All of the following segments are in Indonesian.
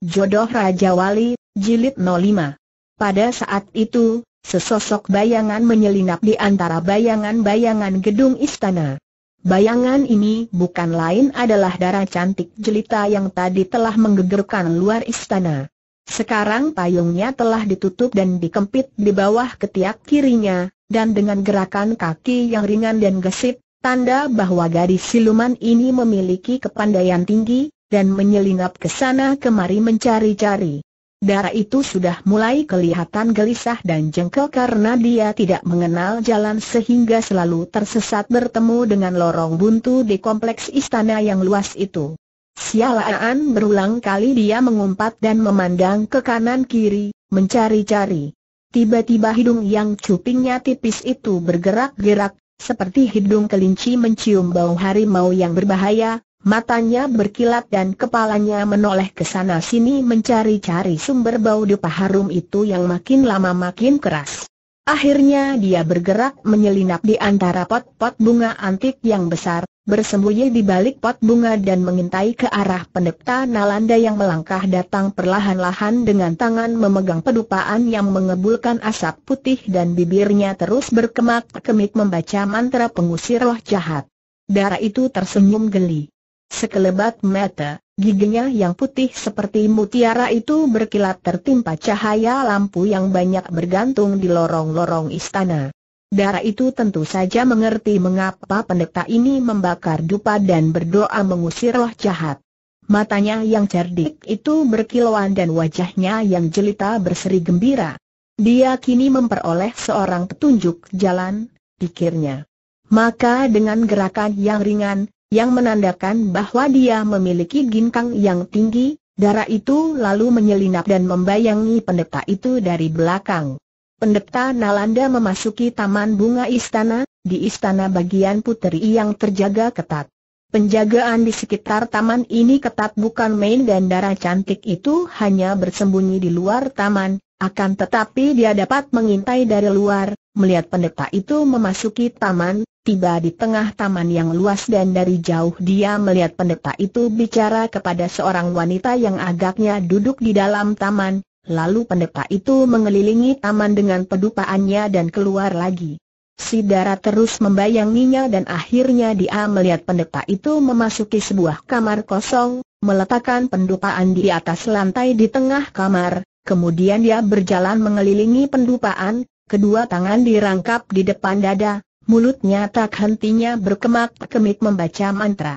Jodoh Raja Wali, Jilid 05 Pada saat itu, sesosok bayangan menyelinap di antara bayangan-bayangan gedung istana. Bayangan ini bukan lain adalah darah cantik jelita yang tadi telah menggegerkan luar istana. Sekarang payungnya telah ditutup dan dikempit di bawah ketiak kirinya, dan dengan gerakan kaki yang ringan dan gesit, tanda bahwa gadis siluman ini memiliki kepandaian tinggi, dan menyelinap ke sana kemari mencari-cari. Darah itu sudah mulai kelihatan gelisah dan jengkel karena dia tidak mengenal jalan sehingga selalu tersesat bertemu dengan lorong buntu di kompleks istana yang luas itu. Sialaan berulang kali dia mengumpat dan memandang ke kanan kiri, mencari-cari. Tiba-tiba hidung yang cupingnya tipis itu bergerak-gerak, seperti hidung kelinci mencium bau harimau yang berbahaya, Matanya berkilat dan kepalanya menoleh ke sana sini mencari-cari sumber bau dupa harum itu yang makin lama makin keras. Akhirnya dia bergerak menyelinap di antara pot-pot bunga antik yang besar, bersembunyi di balik pot bunga dan mengintai ke arah pendeta Nalanda yang melangkah datang perlahan-lahan dengan tangan memegang pedupaan yang mengebulkan asap putih dan bibirnya terus berkemak-kemik membaca mantra pengusir roh jahat. Darah itu tersenyum geli. Sekelebat mata, giginya yang putih seperti mutiara itu berkilat tertimpa cahaya lampu yang banyak bergantung di lorong-lorong istana. Darah itu tentu saja mengerti mengapa pendeta ini membakar dupa dan berdoa mengusir roh jahat. Matanya yang cerdik itu berkilauan dan wajahnya yang jelita berseri gembira. Dia kini memperoleh seorang petunjuk jalan, pikirnya. Maka dengan gerakan yang ringan, yang menandakan bahwa dia memiliki ginkang yang tinggi, darah itu lalu menyelinap dan membayangi pendeta itu dari belakang. Pendeta Nalanda memasuki taman bunga istana, di istana bagian puteri yang terjaga ketat. Penjagaan di sekitar taman ini ketat bukan main dan darah cantik itu hanya bersembunyi di luar taman, akan tetapi dia dapat mengintai dari luar, melihat pendeta itu memasuki taman, tiba di tengah taman yang luas dan dari jauh dia melihat pendeta itu bicara kepada seorang wanita yang agaknya duduk di dalam taman, lalu pendeta itu mengelilingi taman dengan pedupaannya dan keluar lagi. Sidara terus membayanginya dan akhirnya dia melihat pendeta itu memasuki sebuah kamar kosong, meletakkan pendupaan di atas lantai di tengah kamar, kemudian dia berjalan mengelilingi pendupaan, kedua tangan dirangkap di depan dada, mulutnya tak hentinya berkemak-kemik membaca mantra.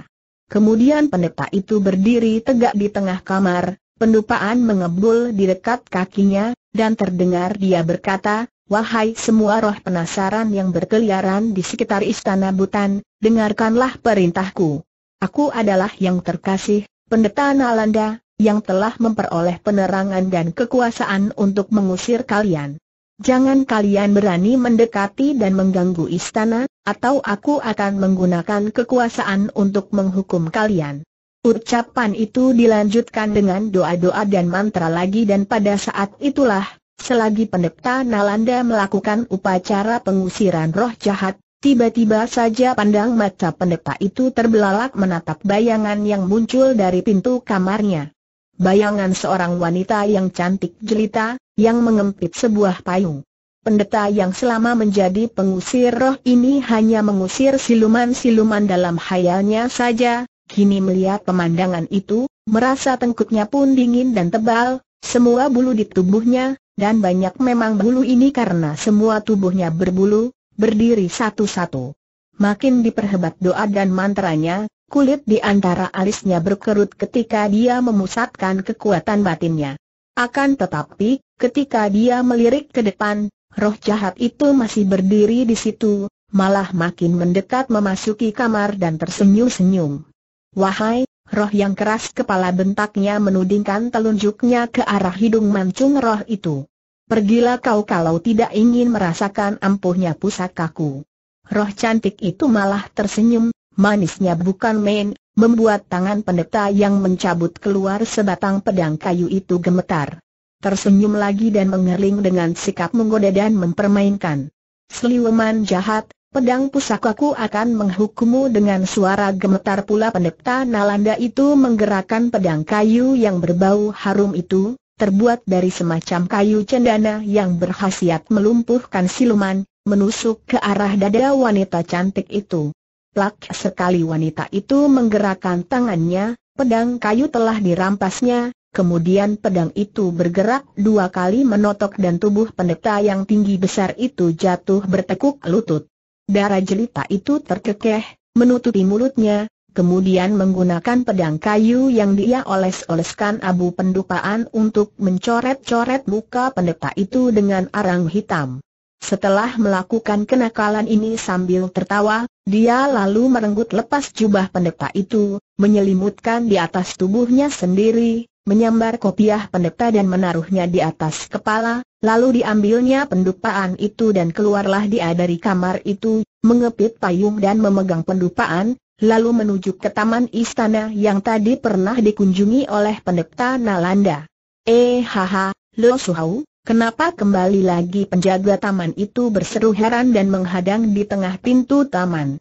Kemudian pendeta itu berdiri tegak di tengah kamar, pendupaan mengebul di dekat kakinya, dan terdengar dia berkata, Wahai semua roh penasaran yang berkeliaran di sekitar istana Butan, dengarkanlah perintahku. Aku adalah yang terkasih, pendeta Nalanda, yang telah memperoleh penerangan dan kekuasaan untuk mengusir kalian. Jangan kalian berani mendekati dan mengganggu istana, atau aku akan menggunakan kekuasaan untuk menghukum kalian. Ucapan itu dilanjutkan dengan doa-doa dan mantra lagi dan pada saat itulah, selagi pendeta Nalanda melakukan upacara pengusiran roh jahat, tiba-tiba saja pandang mata pendeta itu terbelalak menatap bayangan yang muncul dari pintu kamarnya. Bayangan seorang wanita yang cantik jelita, yang mengempit sebuah payung. Pendeta yang selama menjadi pengusir roh ini hanya mengusir siluman-siluman dalam hayalnya saja, kini melihat pemandangan itu, merasa tengkuknya pun dingin dan tebal, semua bulu di tubuhnya, dan banyak memang bulu ini karena semua tubuhnya berbulu, berdiri satu-satu. Makin diperhebat doa dan mantranya, kulit di antara alisnya berkerut ketika dia memusatkan kekuatan batinnya. Akan tetapi, Ketika dia melirik ke depan, roh jahat itu masih berdiri di situ, malah makin mendekat memasuki kamar dan tersenyum-senyum. Wahai, roh yang keras kepala bentaknya menudingkan telunjuknya ke arah hidung mancung roh itu. Pergilah kau kalau tidak ingin merasakan ampuhnya pusakaku. Roh cantik itu malah tersenyum, manisnya bukan main, membuat tangan pendeta yang mencabut keluar sebatang pedang kayu itu gemetar tersenyum lagi dan mengerling dengan sikap menggoda dan mempermainkan. Seliweman jahat, pedang pusakaku akan menghukummu dengan suara gemetar pula pendeta Nalanda itu menggerakkan pedang kayu yang berbau harum itu, terbuat dari semacam kayu cendana yang berhasiat melumpuhkan siluman, menusuk ke arah dada wanita cantik itu. Plak sekali wanita itu menggerakkan tangannya, pedang kayu telah dirampasnya, Kemudian pedang itu bergerak dua kali menotok dan tubuh pendeta yang tinggi besar itu jatuh bertekuk lutut. Darah jelita itu terkekeh, menutupi mulutnya, kemudian menggunakan pedang kayu yang dia oles-oleskan abu pendupaan untuk mencoret-coret muka pendeta itu dengan arang hitam. Setelah melakukan kenakalan ini sambil tertawa, dia lalu merenggut lepas jubah pendeta itu, menyelimutkan di atas tubuhnya sendiri, menyambar kopiah pendeta dan menaruhnya di atas kepala, lalu diambilnya pendupaan itu dan keluarlah dia dari kamar itu, mengepit payung dan memegang pendupaan, lalu menuju ke taman istana yang tadi pernah dikunjungi oleh pendeta Nalanda. Eh haha, Lo Suhau, kenapa kembali lagi penjaga taman itu berseru heran dan menghadang di tengah pintu taman.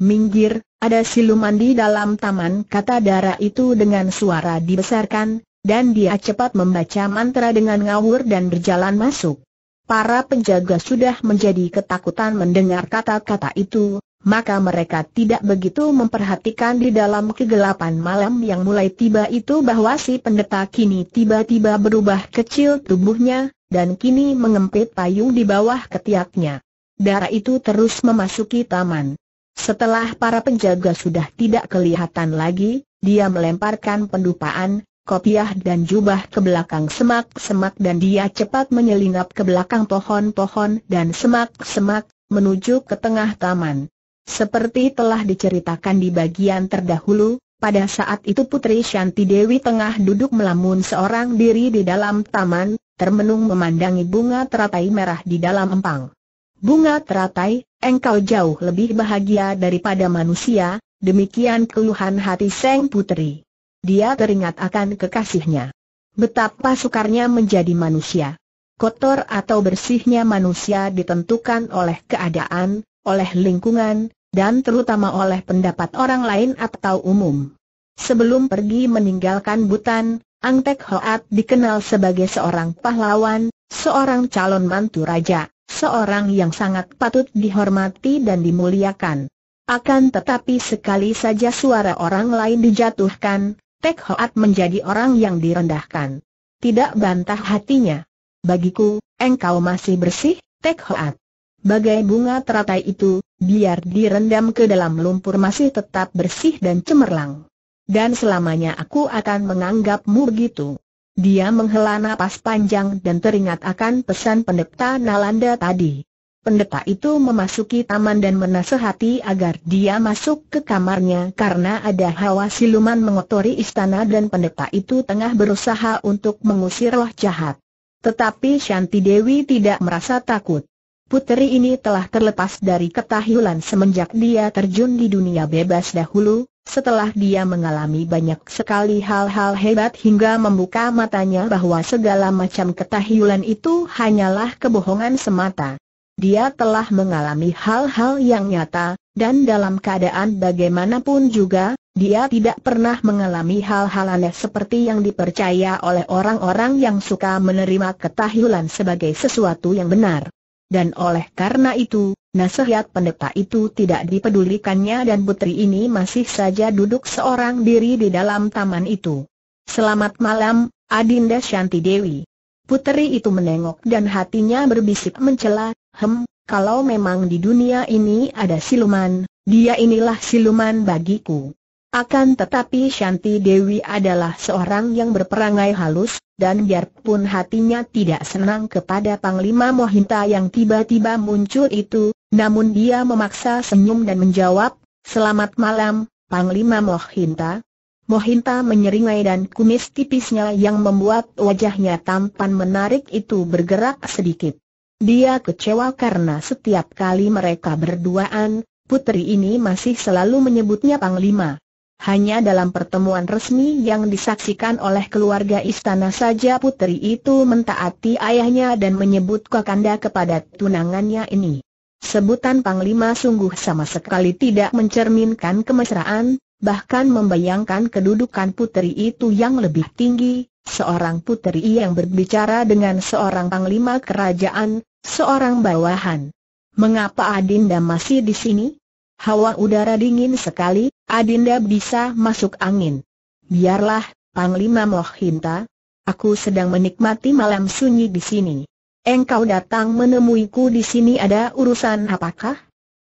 Minggir, ada siluman di dalam taman kata Dara itu dengan suara dibesarkan, dan dia cepat membaca mantra dengan ngawur dan berjalan masuk. Para penjaga sudah menjadi ketakutan mendengar kata-kata itu, maka mereka tidak begitu memperhatikan di dalam kegelapan malam yang mulai tiba itu bahwa si pendeta kini tiba-tiba berubah kecil tubuhnya, dan kini mengempit payung di bawah ketiaknya. Dara itu terus memasuki taman. Setelah para penjaga sudah tidak kelihatan lagi, dia melemparkan pendupaan, kopiah dan jubah ke belakang semak-semak dan dia cepat menyelinap ke belakang pohon-pohon dan semak-semak, menuju ke tengah taman. Seperti telah diceritakan di bagian terdahulu, pada saat itu Putri Shanti Dewi tengah duduk melamun seorang diri di dalam taman, termenung memandangi bunga teratai merah di dalam empang. Bunga teratai, engkau jauh lebih bahagia daripada manusia, demikian keluhan hati Seng Putri. Dia teringat akan kekasihnya. Betapa sukarnya menjadi manusia. Kotor atau bersihnya manusia ditentukan oleh keadaan, oleh lingkungan, dan terutama oleh pendapat orang lain atau umum. Sebelum pergi meninggalkan Butan, Ang Tek Hoat dikenal sebagai seorang pahlawan, seorang calon mantu raja seorang yang sangat patut dihormati dan dimuliakan. Akan tetapi sekali saja suara orang lain dijatuhkan, Tek Hoat menjadi orang yang direndahkan. Tidak bantah hatinya. Bagiku, engkau masih bersih, Tek Hoat. Bagai bunga teratai itu, biar direndam ke dalam lumpur masih tetap bersih dan cemerlang. Dan selamanya aku akan menganggapmu begitu. Dia menghela napas panjang dan teringat akan pesan pendeta Nalanda tadi. Pendeta itu memasuki taman dan menasehati agar dia masuk ke kamarnya karena ada hawa siluman mengotori istana dan pendeta itu tengah berusaha untuk mengusir roh jahat. Tetapi Shanti Dewi tidak merasa takut. Puteri ini telah terlepas dari ketahilan semenjak dia terjun di dunia bebas dahulu, setelah dia mengalami banyak sekali hal-hal hebat hingga membuka matanya bahwa segala macam ketahilan itu hanyalah kebohongan semata. Dia telah mengalami hal-hal yang nyata, dan dalam keadaan bagaimanapun juga, dia tidak pernah mengalami hal-hal aneh seperti yang dipercaya oleh orang-orang yang suka menerima ketahilan sebagai sesuatu yang benar. Dan oleh karena itu, Nasihat pendeta itu tidak dipedulikannya dan putri ini masih saja duduk seorang diri di dalam taman itu. Selamat malam, Adinda Shanti Dewi. Putri itu menengok dan hatinya berbisik mencela, hem, kalau memang di dunia ini ada siluman, dia inilah siluman bagiku. Akan tetapi Shanti Dewi adalah seorang yang berperangai halus, dan biarpun hatinya tidak senang kepada Panglima Mohinta yang tiba-tiba muncul itu, namun dia memaksa senyum dan menjawab, Selamat malam, Panglima Mohinta. Mohinta menyeringai dan kumis tipisnya yang membuat wajahnya tampan menarik itu bergerak sedikit. Dia kecewa karena setiap kali mereka berduaan, putri ini masih selalu menyebutnya Panglima. Hanya dalam pertemuan resmi yang disaksikan oleh keluarga istana saja putri itu mentaati ayahnya dan menyebut kakanda kepada tunangannya ini. Sebutan Panglima sungguh sama sekali tidak mencerminkan kemesraan, bahkan membayangkan kedudukan puteri itu yang lebih tinggi, seorang puteri yang berbicara dengan seorang Panglima kerajaan, seorang bawahan. Mengapa Adinda masih di sini? Hawa udara dingin sekali, Adinda bisa masuk angin. Biarlah, Panglima Mohinta, aku sedang menikmati malam sunyi di sini. Engkau datang menemuiku di sini ada urusan apakah?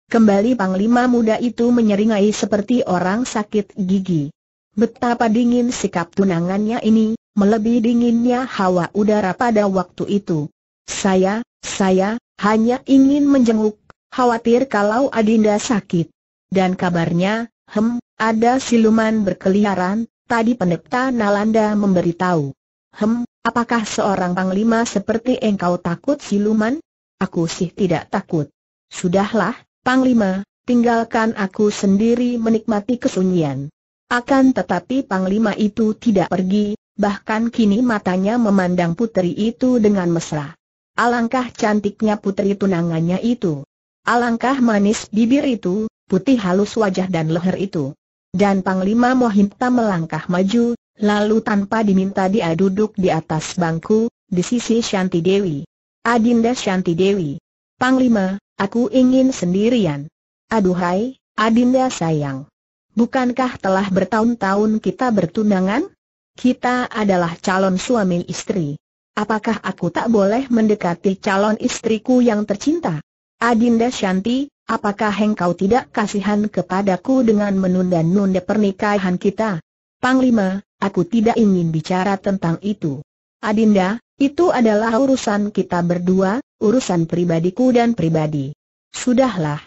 Kembali panglima muda itu menyeringai seperti orang sakit gigi. Betapa dingin sikap tunangannya ini, melebihi dinginnya hawa udara pada waktu itu. Saya, saya, hanya ingin menjenguk, khawatir kalau Adinda sakit. Dan kabarnya, hem, ada siluman berkeliaran, tadi pendeta Nalanda memberitahu. Hem, Apakah seorang panglima seperti engkau takut siluman? Aku sih tidak takut. Sudahlah, panglima, tinggalkan aku sendiri menikmati kesunyian. Akan tetapi panglima itu tidak pergi, bahkan kini matanya memandang putri itu dengan mesra. Alangkah cantiknya putri tunangannya itu. Alangkah manis bibir itu, putih halus wajah dan leher itu. Dan Panglima Mohinta melangkah maju, Lalu tanpa diminta dia duduk di atas bangku, di sisi Shanti Dewi. Adinda Shanti Dewi. Panglima, aku ingin sendirian. Aduhai, Adinda sayang. Bukankah telah bertahun-tahun kita bertunangan? Kita adalah calon suami istri. Apakah aku tak boleh mendekati calon istriku yang tercinta? Adinda Shanti, apakah engkau tidak kasihan kepadaku dengan menunda-nunda pernikahan kita? Panglima, Aku tidak ingin bicara tentang itu. Adinda, itu adalah urusan kita berdua, urusan pribadiku dan pribadi. Sudahlah.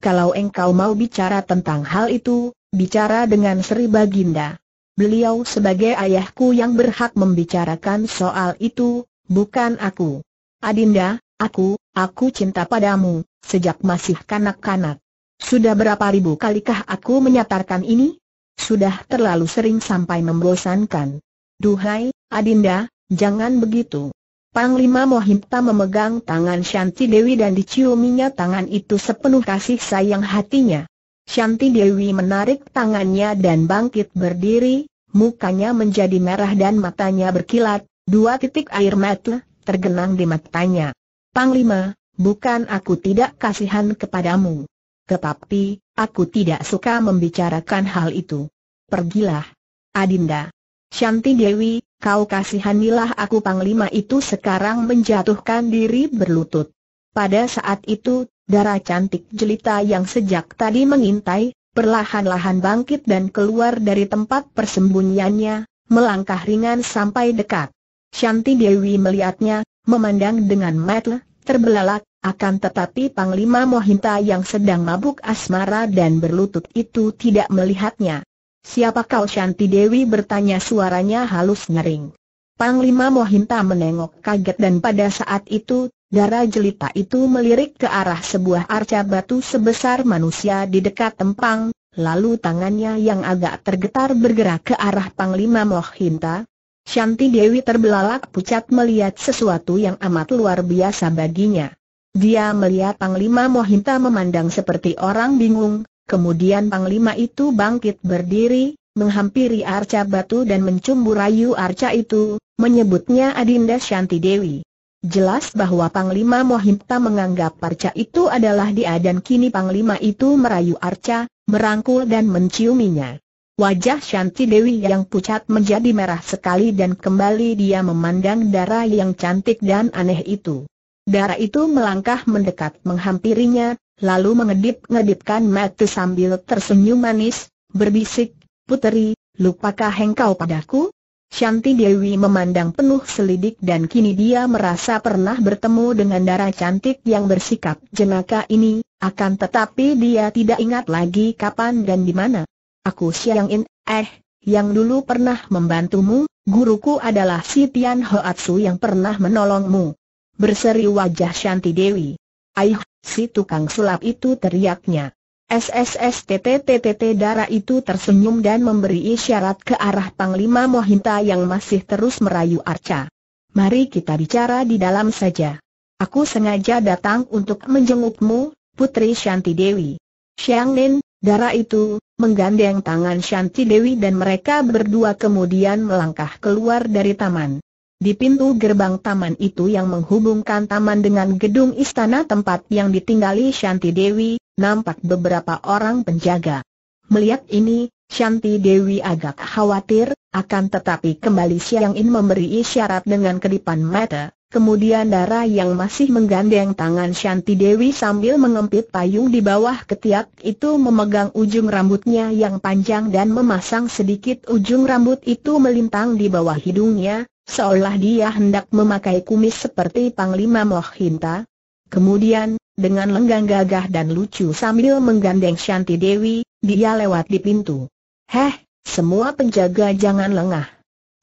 Kalau engkau mau bicara tentang hal itu, bicara dengan Sri Baginda. Beliau sebagai ayahku yang berhak membicarakan soal itu, bukan aku. Adinda, aku, aku cinta padamu, sejak masih kanak-kanak. Sudah berapa ribu kalikah aku menyatakan ini? Sudah terlalu sering sampai membosankan. Duhai, Adinda, jangan begitu. Panglima Mohimta memegang tangan Shanti Dewi dan diciuminya tangan itu sepenuh kasih sayang hatinya. Shanti Dewi menarik tangannya dan bangkit berdiri, mukanya menjadi merah dan matanya berkilat, dua titik air mata tergenang di matanya. Panglima, bukan aku tidak kasihan kepadamu. Tetapi, Aku tidak suka membicarakan hal itu. Pergilah. Adinda. Shanti Dewi, kau kasihanilah aku Panglima itu sekarang menjatuhkan diri berlutut. Pada saat itu, darah cantik jelita yang sejak tadi mengintai, perlahan-lahan bangkit dan keluar dari tempat persembunyiannya, melangkah ringan sampai dekat. Shanti Dewi melihatnya, memandang dengan mata terbelalak, akan tetapi Panglima Mohinta yang sedang mabuk asmara dan berlutut itu tidak melihatnya. Siapa kau Shanti Dewi bertanya suaranya halus ngering. Panglima Mohinta menengok kaget dan pada saat itu, darah jelita itu melirik ke arah sebuah arca batu sebesar manusia di dekat tempang, lalu tangannya yang agak tergetar bergerak ke arah Panglima Mohinta, Shanti Dewi terbelalak pucat melihat sesuatu yang amat luar biasa baginya. Dia melihat Panglima Mohinta memandang seperti orang bingung, kemudian Panglima itu bangkit berdiri, menghampiri arca batu dan mencumbu rayu arca itu, menyebutnya Adinda Shanti Dewi. Jelas bahwa Panglima Mohinta menganggap arca itu adalah dia dan kini Panglima itu merayu arca, merangkul dan menciuminya. Wajah Shanti Dewi yang pucat menjadi merah sekali dan kembali dia memandang darah yang cantik dan aneh itu. Darah itu melangkah mendekat menghampirinya, lalu mengedip-ngedipkan mata sambil tersenyum manis, berbisik, Puteri, lupakah engkau padaku? Shanti Dewi memandang penuh selidik dan kini dia merasa pernah bertemu dengan darah cantik yang bersikap jenaka ini, akan tetapi dia tidak ingat lagi kapan dan di mana. Aku Xiang In, eh, yang dulu pernah membantumu, guruku adalah si Tian Hoatsu yang pernah menolongmu. Berseri wajah Shanti Dewi. Aih, si tukang sulap itu teriaknya. SSSTTTTT darah itu tersenyum dan memberi isyarat ke arah Panglima Mohinta yang masih terus merayu Arca. Mari kita bicara di dalam saja. Aku sengaja datang untuk menjengukmu, Putri Shanti Dewi. Xiang Nin, Darah itu, menggandeng tangan Shanti Dewi dan mereka berdua kemudian melangkah keluar dari taman. Di pintu gerbang taman itu yang menghubungkan taman dengan gedung istana tempat yang ditinggali Shanti Dewi, nampak beberapa orang penjaga. Melihat ini, Shanti Dewi agak khawatir, akan tetapi kembali Siang In memberi isyarat dengan kedipan mata kemudian darah yang masih menggandeng tangan Shanti Dewi sambil mengempit payung di bawah ketiak itu memegang ujung rambutnya yang panjang dan memasang sedikit ujung rambut itu melintang di bawah hidungnya, seolah dia hendak memakai kumis seperti Panglima Mohinta. Kemudian, dengan lenggang gagah dan lucu sambil menggandeng Shanti Dewi, dia lewat di pintu. Heh, semua penjaga jangan lengah.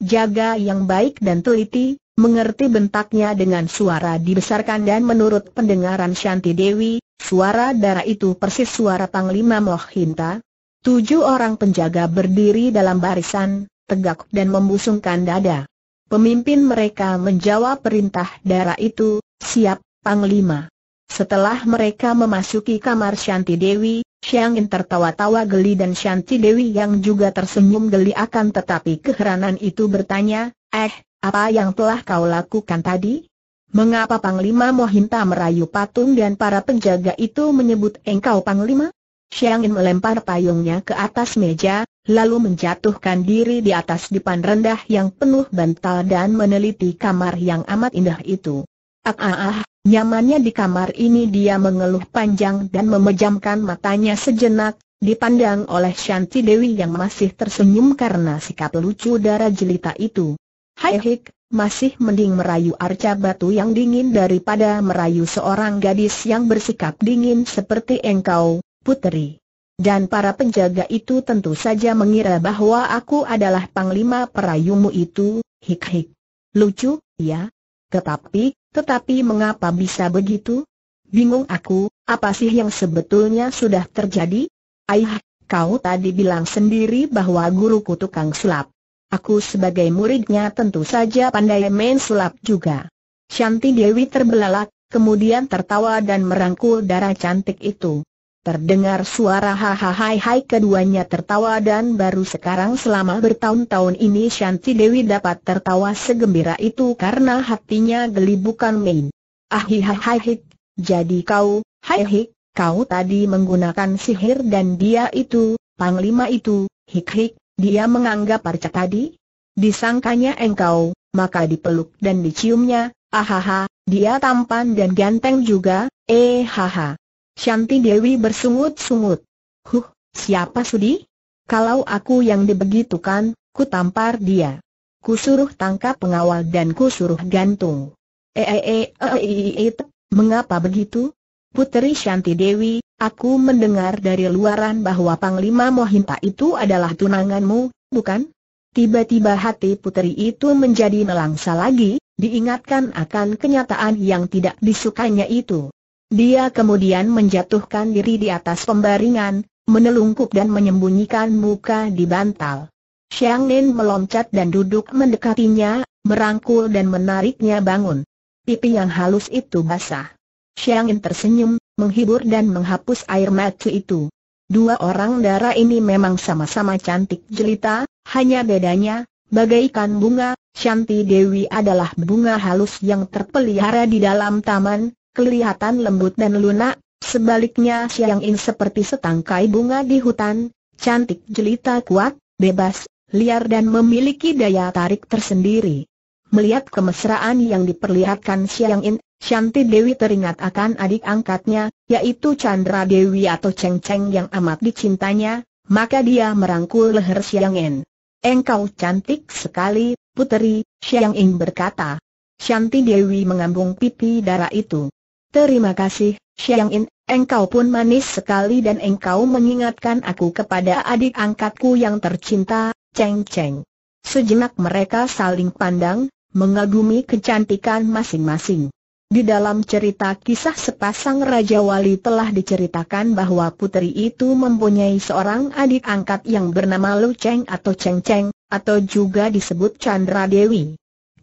Jaga yang baik dan teliti, Mengerti bentaknya dengan suara dibesarkan dan menurut pendengaran Shanti Dewi, suara darah itu persis suara Panglima Mohinta. Tujuh orang penjaga berdiri dalam barisan, tegak dan membusungkan dada. Pemimpin mereka menjawab perintah darah itu, siap, Panglima. Setelah mereka memasuki kamar Shanti Dewi, Xiang In tertawa-tawa geli dan Shanti Dewi yang juga tersenyum geli akan tetapi keheranan itu bertanya, eh, apa yang telah kau lakukan tadi? Mengapa Panglima Mohinta merayu patung dan para penjaga itu menyebut engkau Panglima? Xiangin melempar payungnya ke atas meja, lalu menjatuhkan diri di atas dipan rendah yang penuh bantal dan meneliti kamar yang amat indah itu. Ah ah ah, nyamannya di kamar ini dia mengeluh panjang dan memejamkan matanya sejenak, dipandang oleh Shanti Dewi yang masih tersenyum karena sikap lucu darah jelita itu. Hai hik, masih mending merayu arca batu yang dingin daripada merayu seorang gadis yang bersikap dingin seperti engkau, puteri. Dan para penjaga itu tentu saja mengira bahwa aku adalah panglima perayumu itu, hik-hik. Lucu, ya? Tetapi, tetapi mengapa bisa begitu? Bingung aku, apa sih yang sebetulnya sudah terjadi? Ayah, kau tadi bilang sendiri bahwa guruku tukang sulap. Aku sebagai muridnya tentu saja pandai main sulap juga. Shanti Dewi terbelalak, kemudian tertawa dan merangkul darah cantik itu. Terdengar suara hahaha hai keduanya tertawa dan baru sekarang selama bertahun-tahun ini Shanti Dewi dapat tertawa segembira itu karena hatinya geli bukan main. hik, jadi kau, hai hik, kau tadi menggunakan sihir dan dia itu, panglima itu, hik hik, dia menganggap arca tadi? Disangkanya engkau, maka dipeluk dan diciumnya, ahaha, dia tampan dan ganteng juga, eh haha. Shanti Dewi bersungut-sungut. Huh, siapa sudi? Kalau aku yang dibegitukan, ku tampar dia. Ku suruh tangkap pengawal dan ku suruh gantung. Eh eh eh, eh, eh, eh, eh mengapa begitu? Puteri Shanti Dewi, aku mendengar dari luaran bahwa Panglima Mohinta itu adalah tunanganmu, bukan? Tiba-tiba hati puteri itu menjadi melangsa lagi, diingatkan akan kenyataan yang tidak disukainya itu. Dia kemudian menjatuhkan diri di atas pembaringan, menelungkup dan menyembunyikan muka di bantal. Xiang Nen meloncat dan duduk mendekatinya, merangkul dan menariknya bangun. Pipi yang halus itu basah. Xiang In tersenyum, menghibur dan menghapus air mata itu. Dua orang darah ini memang sama-sama cantik jelita, hanya bedanya, bagaikan bunga, Shanti Dewi adalah bunga halus yang terpelihara di dalam taman, kelihatan lembut dan lunak, sebaliknya Xiang In seperti setangkai bunga di hutan, cantik jelita kuat, bebas, liar dan memiliki daya tarik tersendiri. Melihat kemesraan yang diperlihatkan Xiang In, Shanti Dewi teringat akan adik angkatnya, yaitu Chandra Dewi atau Cheng Cheng yang amat dicintanya, maka dia merangkul leher Xiang En. Engkau cantik sekali, puteri, Xiang In berkata. Shanti Dewi mengambung pipi darah itu. Terima kasih, Xiang In, engkau pun manis sekali dan engkau mengingatkan aku kepada adik angkatku yang tercinta, Cheng Cheng. Sejenak mereka saling pandang, mengagumi kecantikan masing-masing. Di dalam cerita kisah sepasang Raja Wali telah diceritakan bahwa putri itu mempunyai seorang adik angkat yang bernama Lu Cheng atau Cheng Cheng, atau juga disebut Chandra Dewi.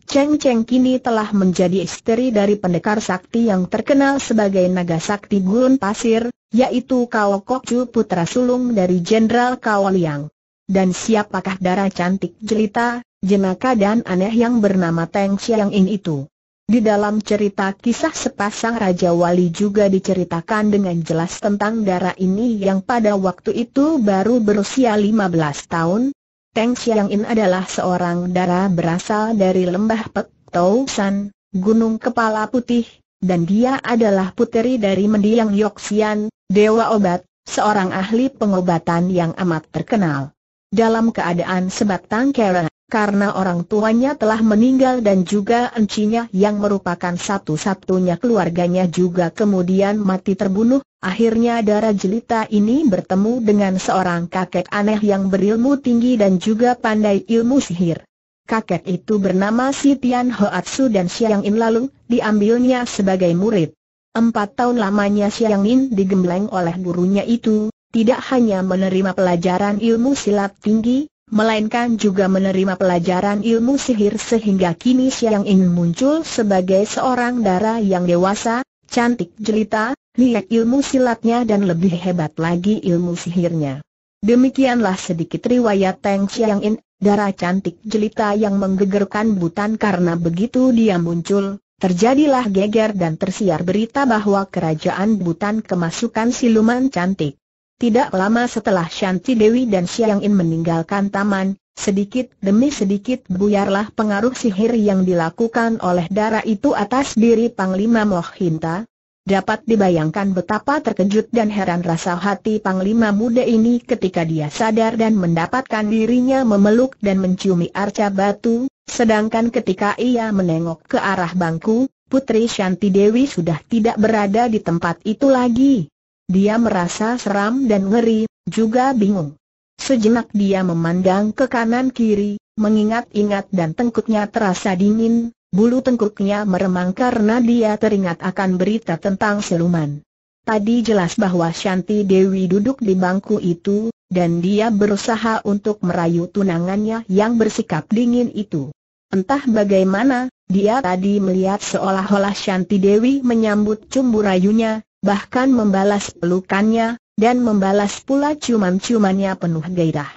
Cheng Cheng kini telah menjadi istri dari pendekar sakti yang terkenal sebagai naga sakti gurun pasir, yaitu Kao Kok Chu putra sulung dari Jenderal Kao Liang. Dan siapakah darah cantik jelita, jenaka dan aneh yang bernama Teng Xiang In itu? Di dalam cerita kisah sepasang Raja Wali juga diceritakan dengan jelas tentang darah ini yang pada waktu itu baru berusia 15 tahun. Teng Xiang In adalah seorang darah berasal dari lembah Pek Tau San, Gunung Kepala Putih, dan dia adalah puteri dari mendiang Yoxian, Dewa Obat, seorang ahli pengobatan yang amat terkenal. Dalam keadaan sebatang kera, karena orang tuanya telah meninggal dan juga encinya yang merupakan satu-satunya keluarganya juga kemudian mati terbunuh, akhirnya darah jelita ini bertemu dengan seorang kakek aneh yang berilmu tinggi dan juga pandai ilmu sihir. Kakek itu bernama Si Tian Hoatsu dan Xiang In lalu, diambilnya sebagai murid. Empat tahun lamanya Xiang In digembleng oleh gurunya itu, tidak hanya menerima pelajaran ilmu silat tinggi, melainkan juga menerima pelajaran ilmu sihir sehingga kini Siang Ing muncul sebagai seorang dara yang dewasa, cantik jelita, lihat ilmu silatnya dan lebih hebat lagi ilmu sihirnya. Demikianlah sedikit riwayat Teng Siang In, darah cantik jelita yang menggegerkan butan karena begitu dia muncul, terjadilah geger dan tersiar berita bahwa kerajaan butan kemasukan siluman cantik. Tidak lama setelah Shanti Dewi dan Xiang In meninggalkan taman, sedikit demi sedikit buyarlah pengaruh sihir yang dilakukan oleh darah itu atas diri Panglima Hinta. Dapat dibayangkan betapa terkejut dan heran rasa hati Panglima muda ini ketika dia sadar dan mendapatkan dirinya memeluk dan menciumi arca batu, sedangkan ketika ia menengok ke arah bangku, Putri Shanti Dewi sudah tidak berada di tempat itu lagi. Dia merasa seram dan ngeri, juga bingung. Sejenak dia memandang ke kanan kiri, mengingat-ingat dan tengkuknya terasa dingin, bulu tengkuknya meremang karena dia teringat akan berita tentang siluman. Tadi jelas bahwa Shanti Dewi duduk di bangku itu, dan dia berusaha untuk merayu tunangannya yang bersikap dingin itu. Entah bagaimana, dia tadi melihat seolah-olah Shanti Dewi menyambut cumbu rayunya, bahkan membalas pelukannya, dan membalas pula ciuman-ciumannya penuh gairah.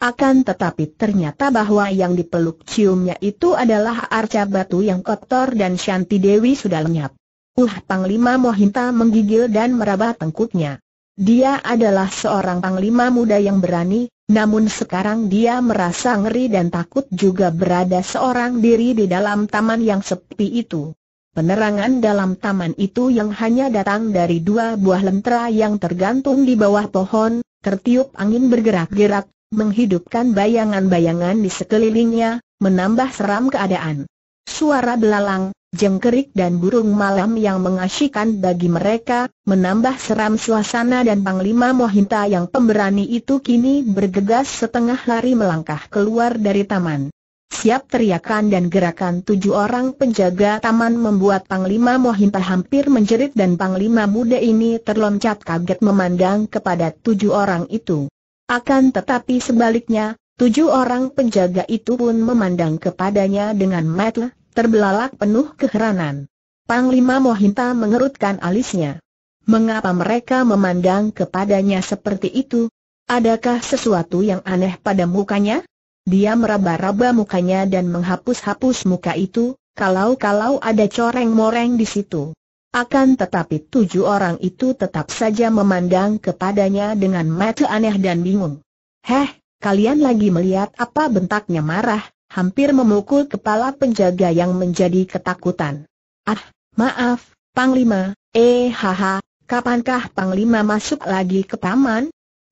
Akan tetapi ternyata bahwa yang dipeluk ciumnya itu adalah arca batu yang kotor dan Shanti Dewi sudah lenyap. Uh Panglima Mohinta menggigil dan meraba tengkuknya. Dia adalah seorang panglima muda yang berani, namun sekarang dia merasa ngeri dan takut juga berada seorang diri di dalam taman yang sepi itu. Penerangan dalam taman itu yang hanya datang dari dua buah lentera yang tergantung di bawah pohon, tertiup angin bergerak-gerak, menghidupkan bayangan-bayangan di sekelilingnya, menambah seram keadaan. Suara belalang, jengkerik dan burung malam yang mengasyikan bagi mereka, menambah seram suasana dan Panglima Mohinta yang pemberani itu kini bergegas setengah lari melangkah keluar dari taman. Siap teriakan dan gerakan tujuh orang penjaga taman membuat Panglima Mohinta hampir menjerit dan Panglima muda ini terloncat kaget memandang kepada tujuh orang itu. Akan tetapi sebaliknya, tujuh orang penjaga itu pun memandang kepadanya dengan mata terbelalak penuh keheranan. Panglima Mohinta mengerutkan alisnya. Mengapa mereka memandang kepadanya seperti itu? Adakah sesuatu yang aneh pada mukanya? Dia meraba-raba mukanya dan menghapus-hapus muka itu, kalau-kalau ada coreng-moreng di situ. Akan tetapi tujuh orang itu tetap saja memandang kepadanya dengan mata aneh dan bingung. Heh, kalian lagi melihat apa bentaknya marah, hampir memukul kepala penjaga yang menjadi ketakutan. Ah, maaf, Panglima, eh haha, kapankah Panglima masuk lagi ke taman?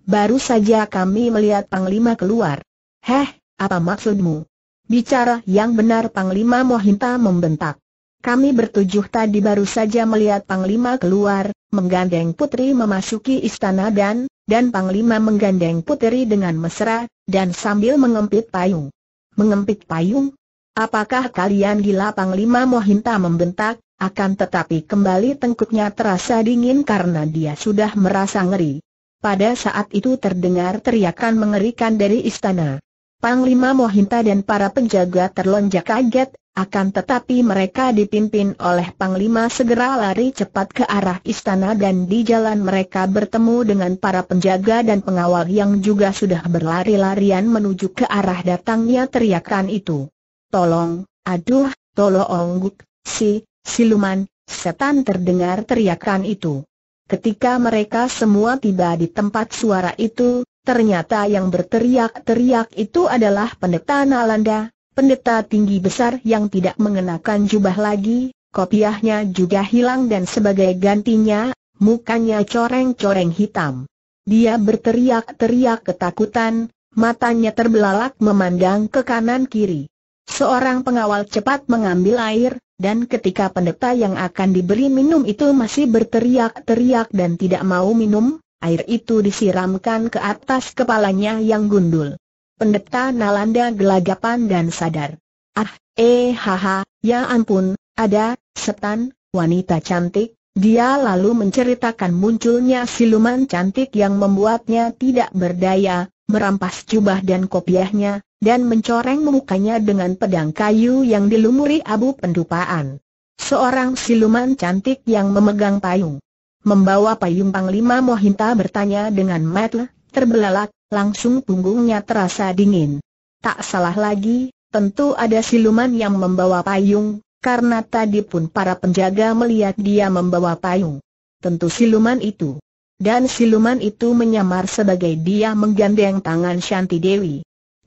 Baru saja kami melihat Panglima keluar. Heh, apa maksudmu? Bicara yang benar Panglima Mohinta membentak. Kami bertujuh tadi baru saja melihat Panglima keluar, menggandeng putri memasuki istana dan, dan Panglima menggandeng putri dengan mesra, dan sambil mengempit payung. Mengempit payung? Apakah kalian gila Panglima Mohinta membentak, akan tetapi kembali tengkuknya terasa dingin karena dia sudah merasa ngeri. Pada saat itu terdengar teriakan mengerikan dari istana. Panglima Mohinta dan para penjaga terlonjak kaget, akan tetapi mereka dipimpin oleh Panglima segera lari cepat ke arah istana dan di jalan mereka bertemu dengan para penjaga dan pengawal yang juga sudah berlari-larian menuju ke arah datangnya teriakan itu. Tolong, aduh, tolong, si, siluman, setan terdengar teriakan itu. Ketika mereka semua tiba di tempat suara itu, Ternyata yang berteriak-teriak itu adalah pendeta Nalanda, pendeta tinggi besar yang tidak mengenakan jubah lagi, kopiahnya juga hilang dan sebagai gantinya, mukanya coreng-coreng hitam. Dia berteriak-teriak ketakutan, matanya terbelalak memandang ke kanan kiri. Seorang pengawal cepat mengambil air, dan ketika pendeta yang akan diberi minum itu masih berteriak-teriak dan tidak mau minum, air itu disiramkan ke atas kepalanya yang gundul. Pendeta Nalanda gelagapan dan sadar. Ah, eh haha, ya ampun, ada, setan, wanita cantik, dia lalu menceritakan munculnya siluman cantik yang membuatnya tidak berdaya, merampas jubah dan kopiahnya, dan mencoreng mukanya dengan pedang kayu yang dilumuri abu pendupaan. Seorang siluman cantik yang memegang payung. Membawa payung Panglima Mohinta bertanya dengan mata terbelalak, langsung punggungnya terasa dingin. Tak salah lagi, tentu ada siluman yang membawa payung, karena tadi pun para penjaga melihat dia membawa payung. Tentu siluman itu. Dan siluman itu menyamar sebagai dia menggandeng tangan Shanti Dewi.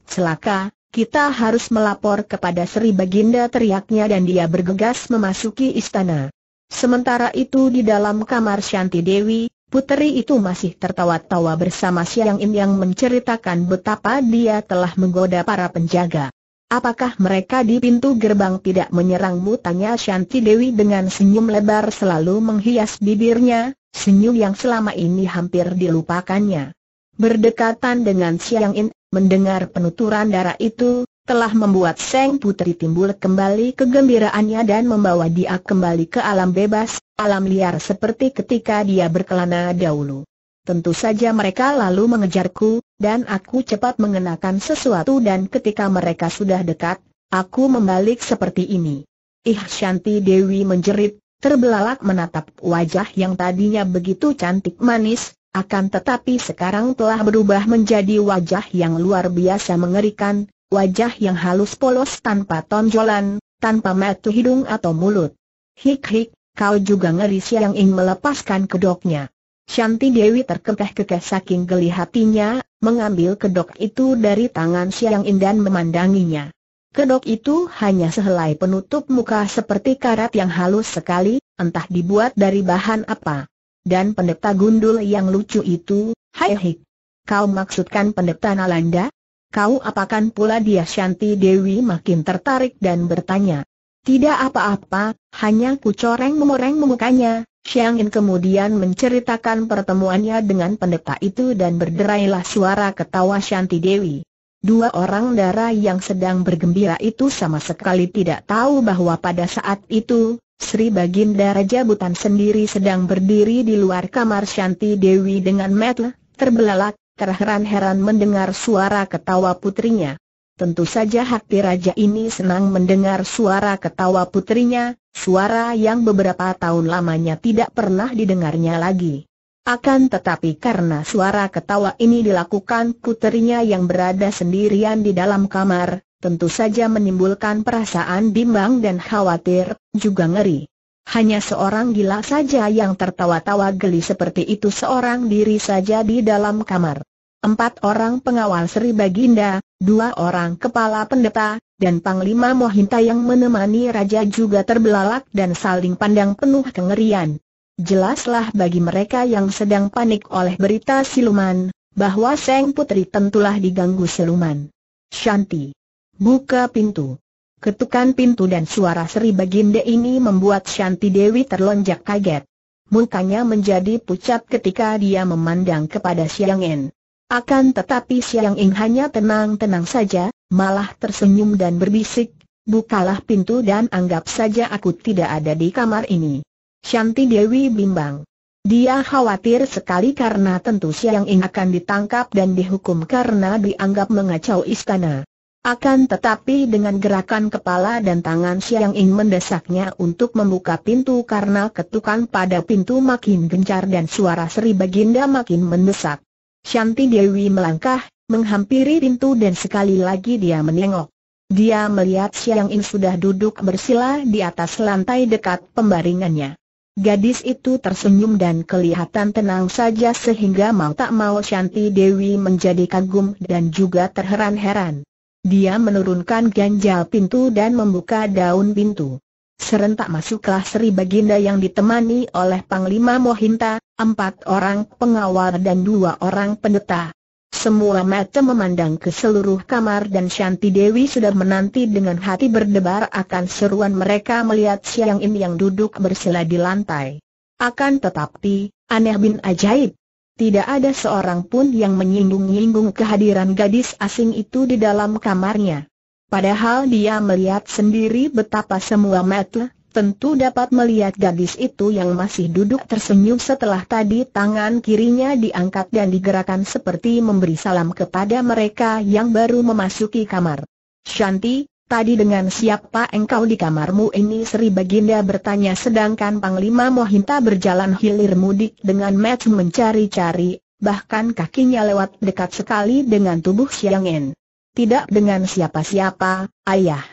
Celaka, kita harus melapor kepada Sri Baginda teriaknya dan dia bergegas memasuki istana. Sementara itu di dalam kamar Shanti Dewi, puteri itu masih tertawa-tawa bersama Siang Im yang menceritakan betapa dia telah menggoda para penjaga. Apakah mereka di pintu gerbang tidak menyerangmu? Tanya Shanti Dewi dengan senyum lebar selalu menghias bibirnya, senyum yang selama ini hampir dilupakannya. Berdekatan dengan Siang In, mendengar penuturan darah itu, telah membuat Seng Putri timbul kembali kegembiraannya dan membawa dia kembali ke alam bebas, alam liar seperti ketika dia berkelana dahulu. Tentu saja mereka lalu mengejarku, dan aku cepat mengenakan sesuatu dan ketika mereka sudah dekat, aku membalik seperti ini. Ih Shanti Dewi menjerit, terbelalak menatap wajah yang tadinya begitu cantik manis, akan tetapi sekarang telah berubah menjadi wajah yang luar biasa mengerikan, wajah yang halus polos tanpa tonjolan, tanpa mata hidung atau mulut. Hik-hik, kau juga ngeri siang ing melepaskan kedoknya. Shanti Dewi terkekeh-kekeh saking geli hatinya, mengambil kedok itu dari tangan Siang ing dan memandanginya. Kedok itu hanya sehelai penutup muka seperti karat yang halus sekali, entah dibuat dari bahan apa. Dan pendeta gundul yang lucu itu, hai hik. Kau maksudkan pendeta Nalanda? Kau apakan pula dia Shanti Dewi makin tertarik dan bertanya. Tidak apa-apa, hanya kucoreng coreng memoreng mukanya. Yin kemudian menceritakan pertemuannya dengan pendeta itu dan berderailah suara ketawa Shanti Dewi. Dua orang dara yang sedang bergembira itu sama sekali tidak tahu bahwa pada saat itu, Sri Baginda Raja Butan sendiri sedang berdiri di luar kamar Shanti Dewi dengan metel, terbelalak, terheran-heran mendengar suara ketawa putrinya. Tentu saja hati raja ini senang mendengar suara ketawa putrinya, suara yang beberapa tahun lamanya tidak pernah didengarnya lagi. Akan tetapi karena suara ketawa ini dilakukan putrinya yang berada sendirian di dalam kamar, tentu saja menimbulkan perasaan bimbang dan khawatir, juga ngeri. Hanya seorang gila saja yang tertawa-tawa geli seperti itu seorang diri saja di dalam kamar empat orang pengawal Sri Baginda, dua orang kepala pendeta, dan Panglima Mohinta yang menemani raja juga terbelalak dan saling pandang penuh kengerian. Jelaslah bagi mereka yang sedang panik oleh berita siluman, bahwa Seng Putri tentulah diganggu siluman. Shanti. Buka pintu. Ketukan pintu dan suara Sri Baginda ini membuat Shanti Dewi terlonjak kaget. Mukanya menjadi pucat ketika dia memandang kepada Siang En. Akan tetapi Siang Ing hanya tenang-tenang saja, malah tersenyum dan berbisik, bukalah pintu dan anggap saja aku tidak ada di kamar ini. Shanti Dewi bimbang. Dia khawatir sekali karena tentu Siang Ing akan ditangkap dan dihukum karena dianggap mengacau istana. Akan tetapi dengan gerakan kepala dan tangan Siang Ing mendesaknya untuk membuka pintu karena ketukan pada pintu makin gencar dan suara Sri Baginda makin mendesak. Shanti Dewi melangkah, menghampiri pintu dan sekali lagi dia menengok. Dia melihat Siang In sudah duduk bersila di atas lantai dekat pembaringannya. Gadis itu tersenyum dan kelihatan tenang saja sehingga mau tak mau Shanti Dewi menjadi kagum dan juga terheran-heran. Dia menurunkan ganjal pintu dan membuka daun pintu. Serentak masuklah Sri Baginda yang ditemani oleh Panglima Mohinta, empat orang pengawal dan dua orang pendeta. Semua mata memandang ke seluruh kamar dan Shanti Dewi sudah menanti dengan hati berdebar akan seruan mereka melihat siang ini yang duduk bersila di lantai. Akan tetapi, aneh bin ajaib. Tidak ada seorang pun yang menyinggung-nyinggung kehadiran gadis asing itu di dalam kamarnya. Padahal dia melihat sendiri betapa semua mata, tentu dapat melihat gadis itu yang masih duduk tersenyum setelah tadi tangan kirinya diangkat dan digerakkan seperti memberi salam kepada mereka yang baru memasuki kamar. Shanti, tadi dengan siapa engkau di kamarmu ini Sri Baginda bertanya sedangkan Panglima Mohinta berjalan hilir mudik dengan match mencari-cari, bahkan kakinya lewat dekat sekali dengan tubuh Xiang En. Tidak dengan siapa-siapa, ayah.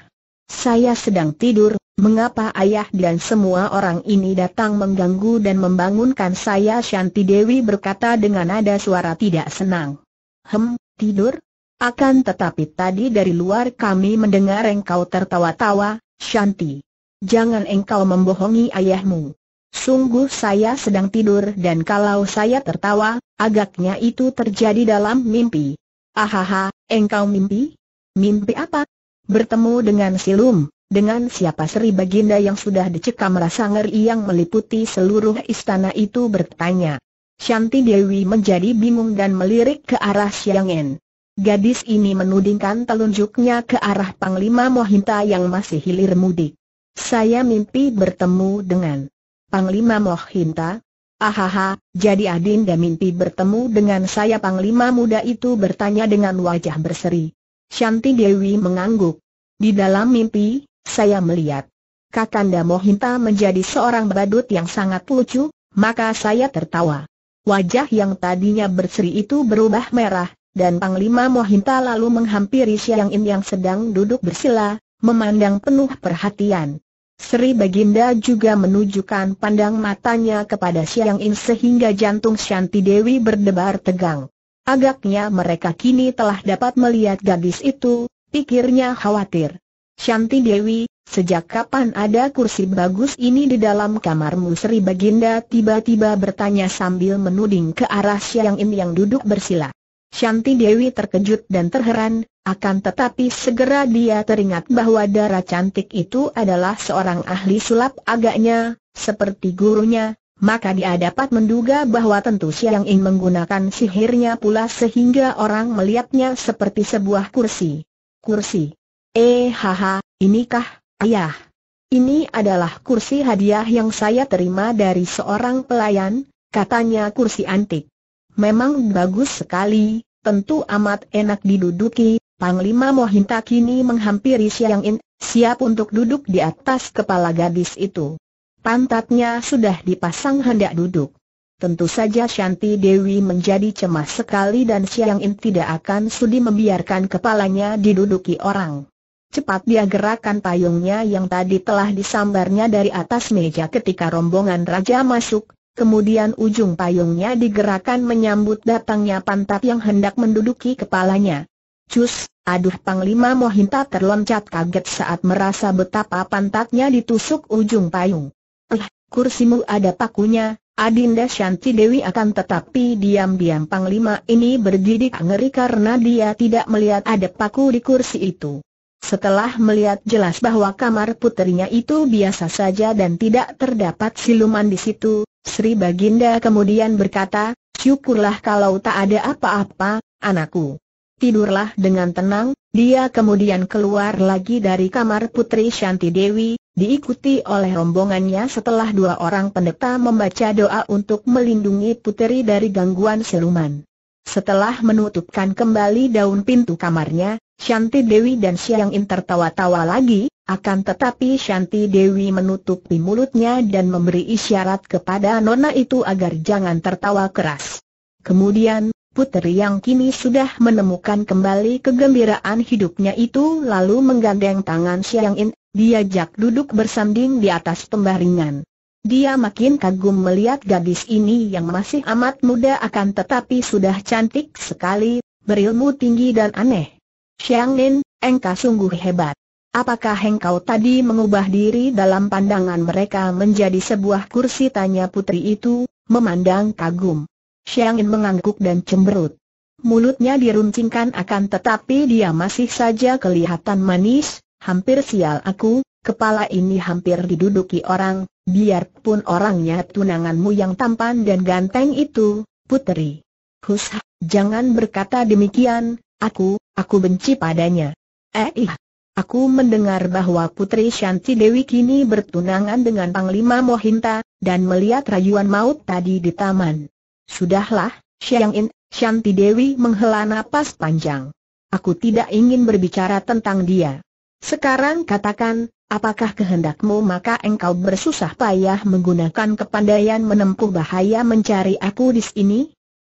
Saya sedang tidur, mengapa ayah dan semua orang ini datang mengganggu dan membangunkan saya? Shanti Dewi berkata dengan nada suara tidak senang. Hem, tidur? Akan tetapi tadi dari luar kami mendengar engkau tertawa-tawa, Shanti. Jangan engkau membohongi ayahmu. Sungguh saya sedang tidur dan kalau saya tertawa, agaknya itu terjadi dalam mimpi. Ahaha, engkau mimpi? Mimpi apa? Bertemu dengan Silum, dengan siapa Sri Baginda yang sudah dicekam rasa ngeri yang meliputi seluruh istana itu bertanya. Shanti Dewi menjadi bingung dan melirik ke arah Siang En. Gadis ini menudingkan telunjuknya ke arah Panglima Mohinta yang masih hilir mudik. Saya mimpi bertemu dengan Panglima Mohinta, Ahaha, jadi Adinda mimpi bertemu dengan saya Panglima muda itu bertanya dengan wajah berseri. Shanti Dewi mengangguk. Di dalam mimpi, saya melihat. Kakanda Mohinta menjadi seorang badut yang sangat lucu, maka saya tertawa. Wajah yang tadinya berseri itu berubah merah, dan Panglima Mohinta lalu menghampiri Siang In yang sedang duduk bersila, memandang penuh perhatian. Sri Baginda juga menunjukkan pandang matanya kepada Siang In sehingga jantung Shanti Dewi berdebar tegang. Agaknya mereka kini telah dapat melihat gadis itu, pikirnya khawatir. Shanti Dewi, sejak kapan ada kursi bagus ini di dalam kamarmu? Sri Baginda tiba-tiba bertanya sambil menuding ke arah Siang In yang duduk bersila. Shanti Dewi terkejut dan terheran, akan tetapi segera dia teringat bahwa darah cantik itu adalah seorang ahli sulap agaknya, seperti gurunya, maka dia dapat menduga bahwa tentu Siang ingin menggunakan sihirnya pula sehingga orang melihatnya seperti sebuah kursi. Kursi. Eh haha, inikah, ayah? Ini adalah kursi hadiah yang saya terima dari seorang pelayan, katanya kursi antik. Memang bagus sekali, tentu amat enak diduduki, Panglima Mohinta kini menghampiri Siang In, siap untuk duduk di atas kepala gadis itu. Pantatnya sudah dipasang hendak duduk. Tentu saja Shanti Dewi menjadi cemas sekali dan Siang In tidak akan sudi membiarkan kepalanya diduduki orang. Cepat dia gerakan payungnya yang tadi telah disambarnya dari atas meja ketika rombongan raja masuk, kemudian ujung payungnya digerakkan menyambut datangnya pantat yang hendak menduduki kepalanya. Cus, aduh Panglima Mohinta terloncat kaget saat merasa betapa pantatnya ditusuk ujung payung. Eh, kursimu ada pakunya, Adinda Shanti Dewi akan tetapi diam-diam Panglima ini berdidik ngeri karena dia tidak melihat ada paku di kursi itu. Setelah melihat jelas bahwa kamar putrinya itu biasa saja dan tidak terdapat siluman di situ, Sri Baginda kemudian berkata, syukurlah kalau tak ada apa-apa, anakku tidurlah dengan tenang, dia kemudian keluar lagi dari kamar Putri Shanti Dewi, diikuti oleh rombongannya setelah dua orang pendeta membaca doa untuk melindungi putri dari gangguan siluman. Setelah menutupkan kembali daun pintu kamarnya, Shanti Dewi dan Siang In tertawa-tawa lagi, akan tetapi Shanti Dewi menutupi mulutnya dan memberi isyarat kepada Nona itu agar jangan tertawa keras. Kemudian, puteri yang kini sudah menemukan kembali kegembiraan hidupnya itu lalu menggandeng tangan Siang In, diajak duduk bersanding di atas pembaringan. Dia makin kagum melihat gadis ini yang masih amat muda akan tetapi sudah cantik sekali, berilmu tinggi dan aneh. Siang In, engkau sungguh hebat. Apakah engkau tadi mengubah diri dalam pandangan mereka menjadi sebuah kursi tanya putri itu, memandang kagum. Xiang mengangguk dan cemberut. Mulutnya diruncingkan akan tetapi dia masih saja kelihatan manis, hampir sial aku, kepala ini hampir diduduki orang, biarpun orangnya tunanganmu yang tampan dan ganteng itu, Putri. Hus, jangan berkata demikian, aku, aku benci padanya. Eh iya, aku mendengar bahwa putri Shanti Dewi kini bertunangan dengan Panglima Mohinta, dan melihat rayuan maut tadi di taman. Sudahlah, Xiang In, Shanti Dewi menghela napas panjang. Aku tidak ingin berbicara tentang dia. Sekarang katakan, apakah kehendakmu maka engkau bersusah payah menggunakan kepandaian menempuh bahaya mencari aku di sini?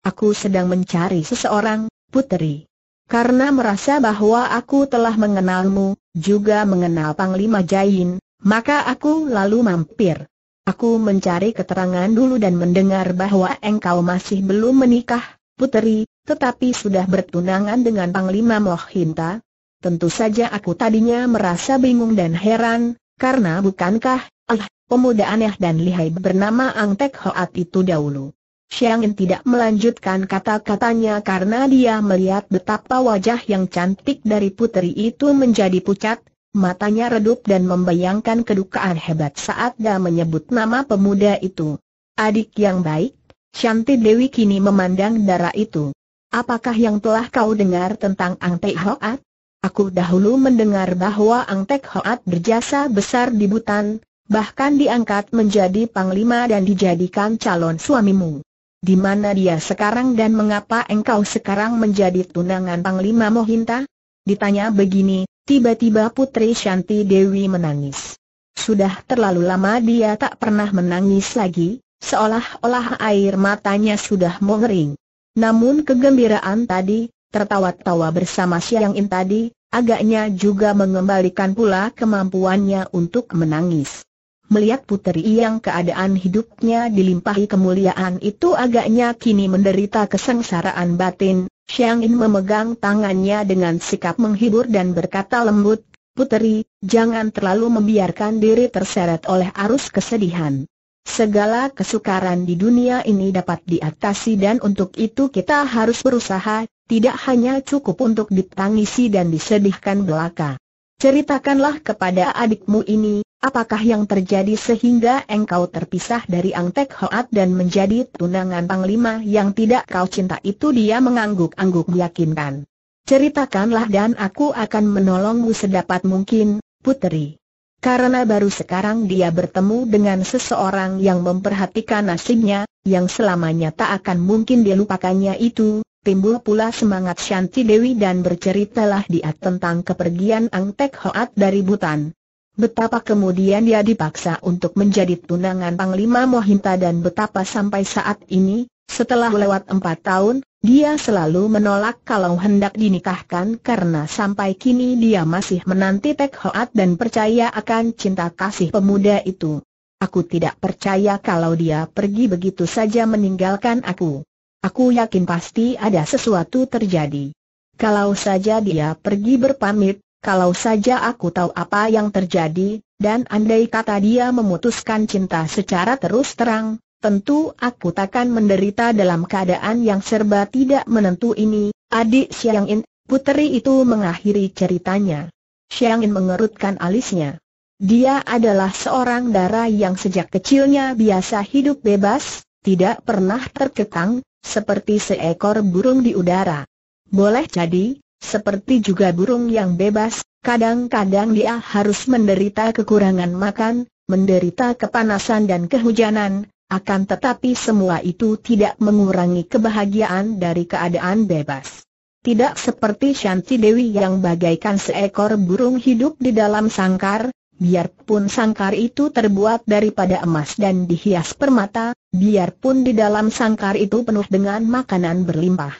Aku sedang mencari seseorang, putri. Karena merasa bahwa aku telah mengenalmu, juga mengenal Panglima Jain, maka aku lalu mampir. Aku mencari keterangan dulu dan mendengar bahwa engkau masih belum menikah, puteri, tetapi sudah bertunangan dengan Panglima Mohinta. Tentu saja aku tadinya merasa bingung dan heran, karena bukankah, ah, pemuda aneh dan lihai bernama Ang Tek Hoat itu dahulu. Xiang tidak melanjutkan kata-katanya karena dia melihat betapa wajah yang cantik dari puteri itu menjadi pucat, Matanya redup dan membayangkan kedukaan hebat saat dia menyebut nama pemuda itu. Adik yang baik, Shanti Dewi kini memandang darah itu. Apakah yang telah kau dengar tentang Ang Teh Hoat? Aku dahulu mendengar bahwa Ang Teh Hoat berjasa besar di Butan, bahkan diangkat menjadi panglima dan dijadikan calon suamimu. Di mana dia sekarang dan mengapa engkau sekarang menjadi tunangan panglima Mohinta? Ditanya begini, tiba-tiba Putri Shanti Dewi menangis. Sudah terlalu lama dia tak pernah menangis lagi, seolah-olah air matanya sudah mengering. Namun kegembiraan tadi, tertawa-tawa bersama Siang In tadi, agaknya juga mengembalikan pula kemampuannya untuk menangis. Melihat putri yang keadaan hidupnya dilimpahi kemuliaan itu agaknya kini menderita kesengsaraan batin, Xiang In memegang tangannya dengan sikap menghibur dan berkata lembut, Puteri, jangan terlalu membiarkan diri terseret oleh arus kesedihan. Segala kesukaran di dunia ini dapat diatasi dan untuk itu kita harus berusaha, tidak hanya cukup untuk ditangisi dan disedihkan belaka. Ceritakanlah kepada adikmu ini, Apakah yang terjadi sehingga engkau terpisah dari Ang Tek Hoat dan menjadi tunangan Panglima yang tidak kau cinta itu dia mengangguk-angguk meyakinkan. Ceritakanlah dan aku akan menolongmu sedapat mungkin, putri. Karena baru sekarang dia bertemu dengan seseorang yang memperhatikan nasibnya, yang selamanya tak akan mungkin dilupakannya itu, timbul pula semangat Shanti Dewi dan berceritalah dia tentang kepergian Ang Tek Hoat dari Butan. Betapa kemudian dia dipaksa untuk menjadi tunangan Panglima Mohinta dan betapa sampai saat ini, setelah lewat empat tahun, dia selalu menolak kalau hendak dinikahkan karena sampai kini dia masih menanti Tek Hoat dan percaya akan cinta kasih pemuda itu. Aku tidak percaya kalau dia pergi begitu saja meninggalkan aku. Aku yakin pasti ada sesuatu terjadi. Kalau saja dia pergi berpamit, kalau saja aku tahu apa yang terjadi, dan andai kata dia memutuskan cinta secara terus terang, tentu aku takkan menderita dalam keadaan yang serba tidak menentu ini. Adik Xiang In, puteri itu mengakhiri ceritanya. Xiang In mengerutkan alisnya. Dia adalah seorang dara yang sejak kecilnya biasa hidup bebas, tidak pernah terkekang, seperti seekor burung di udara. Boleh jadi, seperti juga burung yang bebas, kadang-kadang dia harus menderita kekurangan makan, menderita kepanasan dan kehujanan, akan tetapi semua itu tidak mengurangi kebahagiaan dari keadaan bebas. Tidak seperti Shanti Dewi yang bagaikan seekor burung hidup di dalam sangkar, biarpun sangkar itu terbuat daripada emas dan dihias permata, biarpun di dalam sangkar itu penuh dengan makanan berlimpah.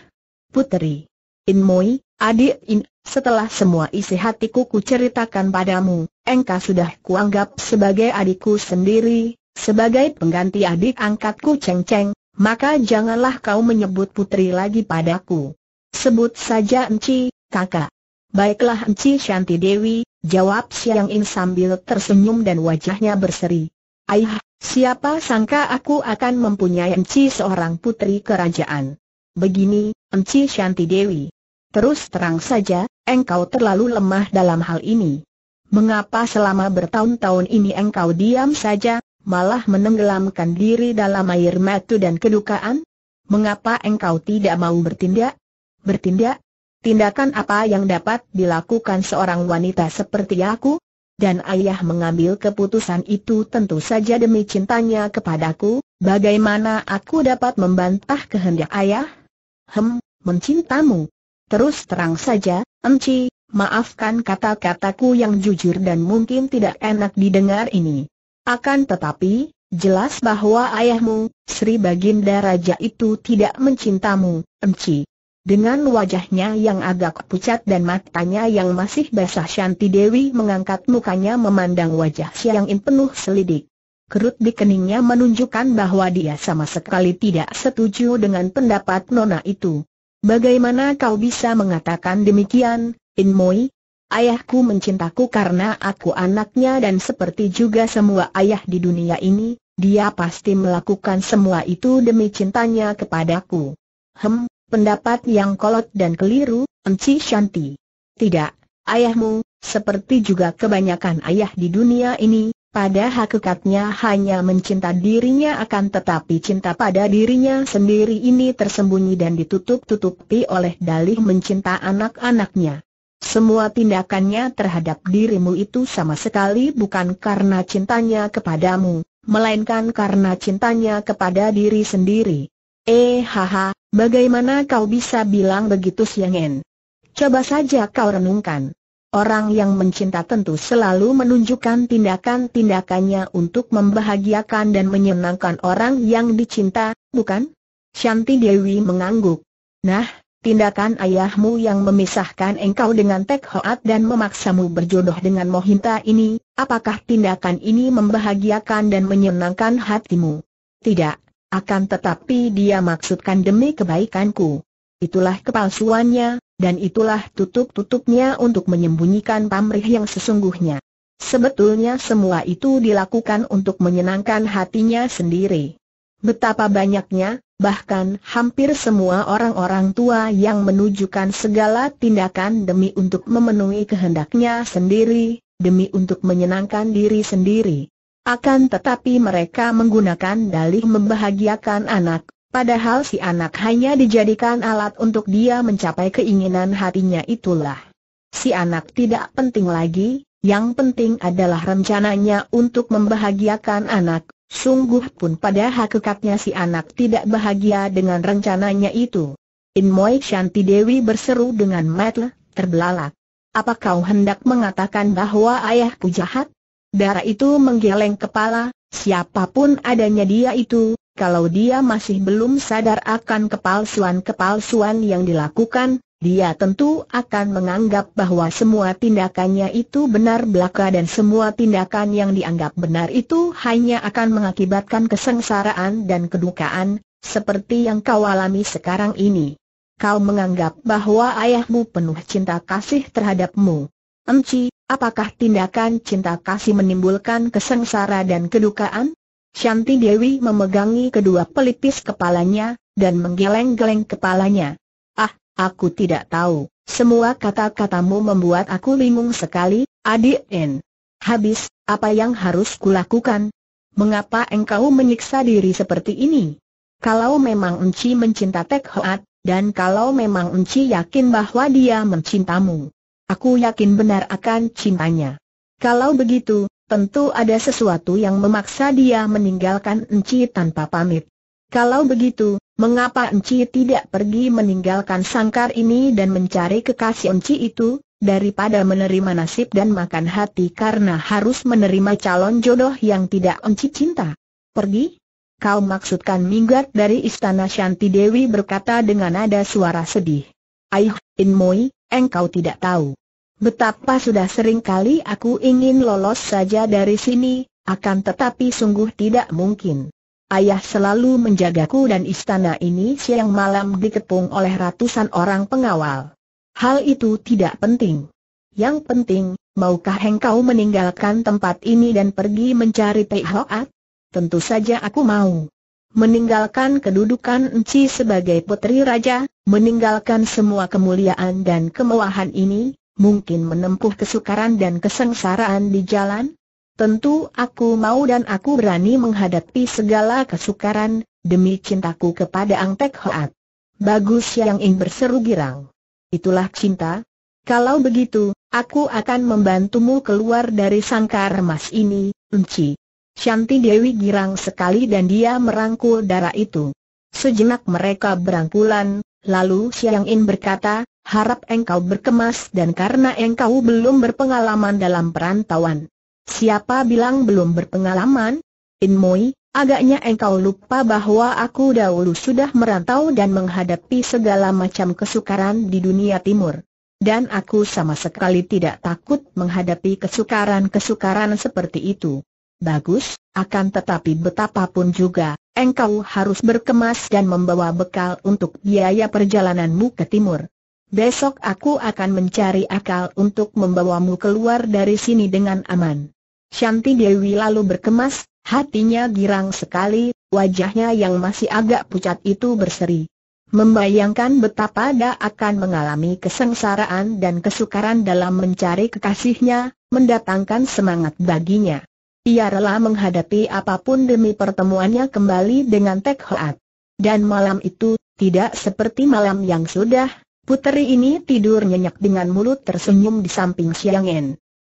Puteri In Moi, adik In, setelah semua isi hatiku ku ceritakan padamu, engkau sudah kuanggap sebagai adikku sendiri, sebagai pengganti adik angkatku Cheng Cheng, maka janganlah kau menyebut putri lagi padaku. Sebut saja Enci, kakak. Baiklah Enci Shanti Dewi, jawab Siang In sambil tersenyum dan wajahnya berseri. Ayah, siapa sangka aku akan mempunyai Enci seorang putri kerajaan. Begini, Enci Shanti Dewi. Terus terang saja, engkau terlalu lemah dalam hal ini. Mengapa selama bertahun-tahun ini engkau diam saja, malah menenggelamkan diri dalam air matu dan kedukaan? Mengapa engkau tidak mau bertindak? Bertindak? Tindakan apa yang dapat dilakukan seorang wanita seperti aku? Dan ayah mengambil keputusan itu tentu saja demi cintanya kepadaku, bagaimana aku dapat membantah kehendak ayah? Hem, mencintamu, Terus terang saja, Enci, maafkan kata-kataku yang jujur dan mungkin tidak enak didengar ini. Akan tetapi, jelas bahwa ayahmu, Sri Baginda Raja itu tidak mencintamu, Enci. Dengan wajahnya yang agak pucat dan matanya yang masih basah Shanti Dewi mengangkat mukanya memandang wajah Siang In penuh selidik. Kerut di keningnya menunjukkan bahwa dia sama sekali tidak setuju dengan pendapat Nona itu. Bagaimana kau bisa mengatakan demikian, In Moi? Ayahku mencintaku karena aku anaknya dan seperti juga semua ayah di dunia ini, dia pasti melakukan semua itu demi cintanya kepadaku. Hem, pendapat yang kolot dan keliru, Enci Shanti. Tidak, ayahmu, seperti juga kebanyakan ayah di dunia ini, pada hakikatnya hanya mencinta dirinya akan tetapi cinta pada dirinya sendiri ini tersembunyi dan ditutup-tutupi oleh dalih mencinta anak-anaknya. Semua tindakannya terhadap dirimu itu sama sekali bukan karena cintanya kepadamu, melainkan karena cintanya kepada diri sendiri. Eh haha, bagaimana kau bisa bilang begitu Siang Coba saja kau renungkan. Orang yang mencinta tentu selalu menunjukkan tindakan-tindakannya untuk membahagiakan dan menyenangkan orang yang dicinta, bukan? Shanti Dewi mengangguk. Nah, tindakan ayahmu yang memisahkan engkau dengan Tek Hoat dan memaksamu berjodoh dengan Mohinta ini, apakah tindakan ini membahagiakan dan menyenangkan hatimu? Tidak, akan tetapi dia maksudkan demi kebaikanku. Itulah kepalsuannya, dan itulah tutup-tutupnya untuk menyembunyikan pamrih yang sesungguhnya. Sebetulnya semua itu dilakukan untuk menyenangkan hatinya sendiri. Betapa banyaknya, bahkan hampir semua orang-orang tua yang menunjukkan segala tindakan demi untuk memenuhi kehendaknya sendiri, demi untuk menyenangkan diri sendiri. Akan tetapi mereka menggunakan dalih membahagiakan anak, Padahal si anak hanya dijadikan alat untuk dia mencapai keinginan hatinya itulah. Si anak tidak penting lagi, yang penting adalah rencananya untuk membahagiakan anak. Sungguh pun pada hakikatnya si anak tidak bahagia dengan rencananya itu. Inmoy Shanti Dewi berseru dengan metel, terbelalak. Apa kau hendak mengatakan bahwa ayahku jahat? Darah itu menggeleng kepala, siapapun adanya dia itu, kalau dia masih belum sadar akan kepalsuan-kepalsuan yang dilakukan, dia tentu akan menganggap bahwa semua tindakannya itu benar belaka dan semua tindakan yang dianggap benar itu hanya akan mengakibatkan kesengsaraan dan kedukaan, seperti yang kau alami sekarang ini. Kau menganggap bahwa ayahmu penuh cinta kasih terhadapmu. Enci, apakah tindakan cinta kasih menimbulkan kesengsara dan kedukaan? Shanti Dewi memegangi kedua pelipis kepalanya, dan menggeleng-geleng kepalanya. Ah, aku tidak tahu, semua kata-katamu membuat aku bingung sekali, adik N. Habis, apa yang harus kulakukan? Mengapa engkau menyiksa diri seperti ini? Kalau memang Unci mencinta Tek Hoat, dan kalau memang Unci yakin bahwa dia mencintamu, aku yakin benar akan cintanya. Kalau begitu, Tentu ada sesuatu yang memaksa dia meninggalkan Enci tanpa pamit. Kalau begitu, mengapa Enci tidak pergi meninggalkan sangkar ini dan mencari kekasih Enci itu, daripada menerima nasib dan makan hati karena harus menerima calon jodoh yang tidak Enci cinta? Pergi? Kau maksudkan minggat dari istana Shanti Dewi berkata dengan nada suara sedih. Aih, Inmoi, engkau tidak tahu. Betapa sudah sering kali aku ingin lolos saja dari sini, akan tetapi sungguh tidak mungkin. Ayah selalu menjagaku dan istana ini siang malam dikepung oleh ratusan orang pengawal. Hal itu tidak penting. Yang penting, maukah engkau meninggalkan tempat ini dan pergi mencari Pei Hoat? Tentu saja aku mau. Meninggalkan kedudukan Enci sebagai putri raja, meninggalkan semua kemuliaan dan kemewahan ini, mungkin menempuh kesukaran dan kesengsaraan di jalan? Tentu aku mau dan aku berani menghadapi segala kesukaran, demi cintaku kepada Ang Tek Hoat. Bagus yang ing berseru girang. Itulah cinta. Kalau begitu, aku akan membantumu keluar dari sangkar emas ini, Unci. Shanti Dewi girang sekali dan dia merangkul darah itu. Sejenak mereka berangkulan, lalu Siang In berkata, harap engkau berkemas dan karena engkau belum berpengalaman dalam perantauan. Siapa bilang belum berpengalaman? Inmoi, agaknya engkau lupa bahwa aku dahulu sudah merantau dan menghadapi segala macam kesukaran di dunia timur. Dan aku sama sekali tidak takut menghadapi kesukaran-kesukaran seperti itu. Bagus, akan tetapi betapapun juga, engkau harus berkemas dan membawa bekal untuk biaya perjalananmu ke timur. Besok aku akan mencari akal untuk membawamu keluar dari sini dengan aman. Shanti Dewi lalu berkemas, hatinya girang sekali, wajahnya yang masih agak pucat itu berseri. Membayangkan betapa dia akan mengalami kesengsaraan dan kesukaran dalam mencari kekasihnya, mendatangkan semangat baginya. Ia rela menghadapi apapun demi pertemuannya kembali dengan Tek Hoat. Dan malam itu, tidak seperti malam yang sudah Puteri ini tidur nyenyak dengan mulut tersenyum di samping Siang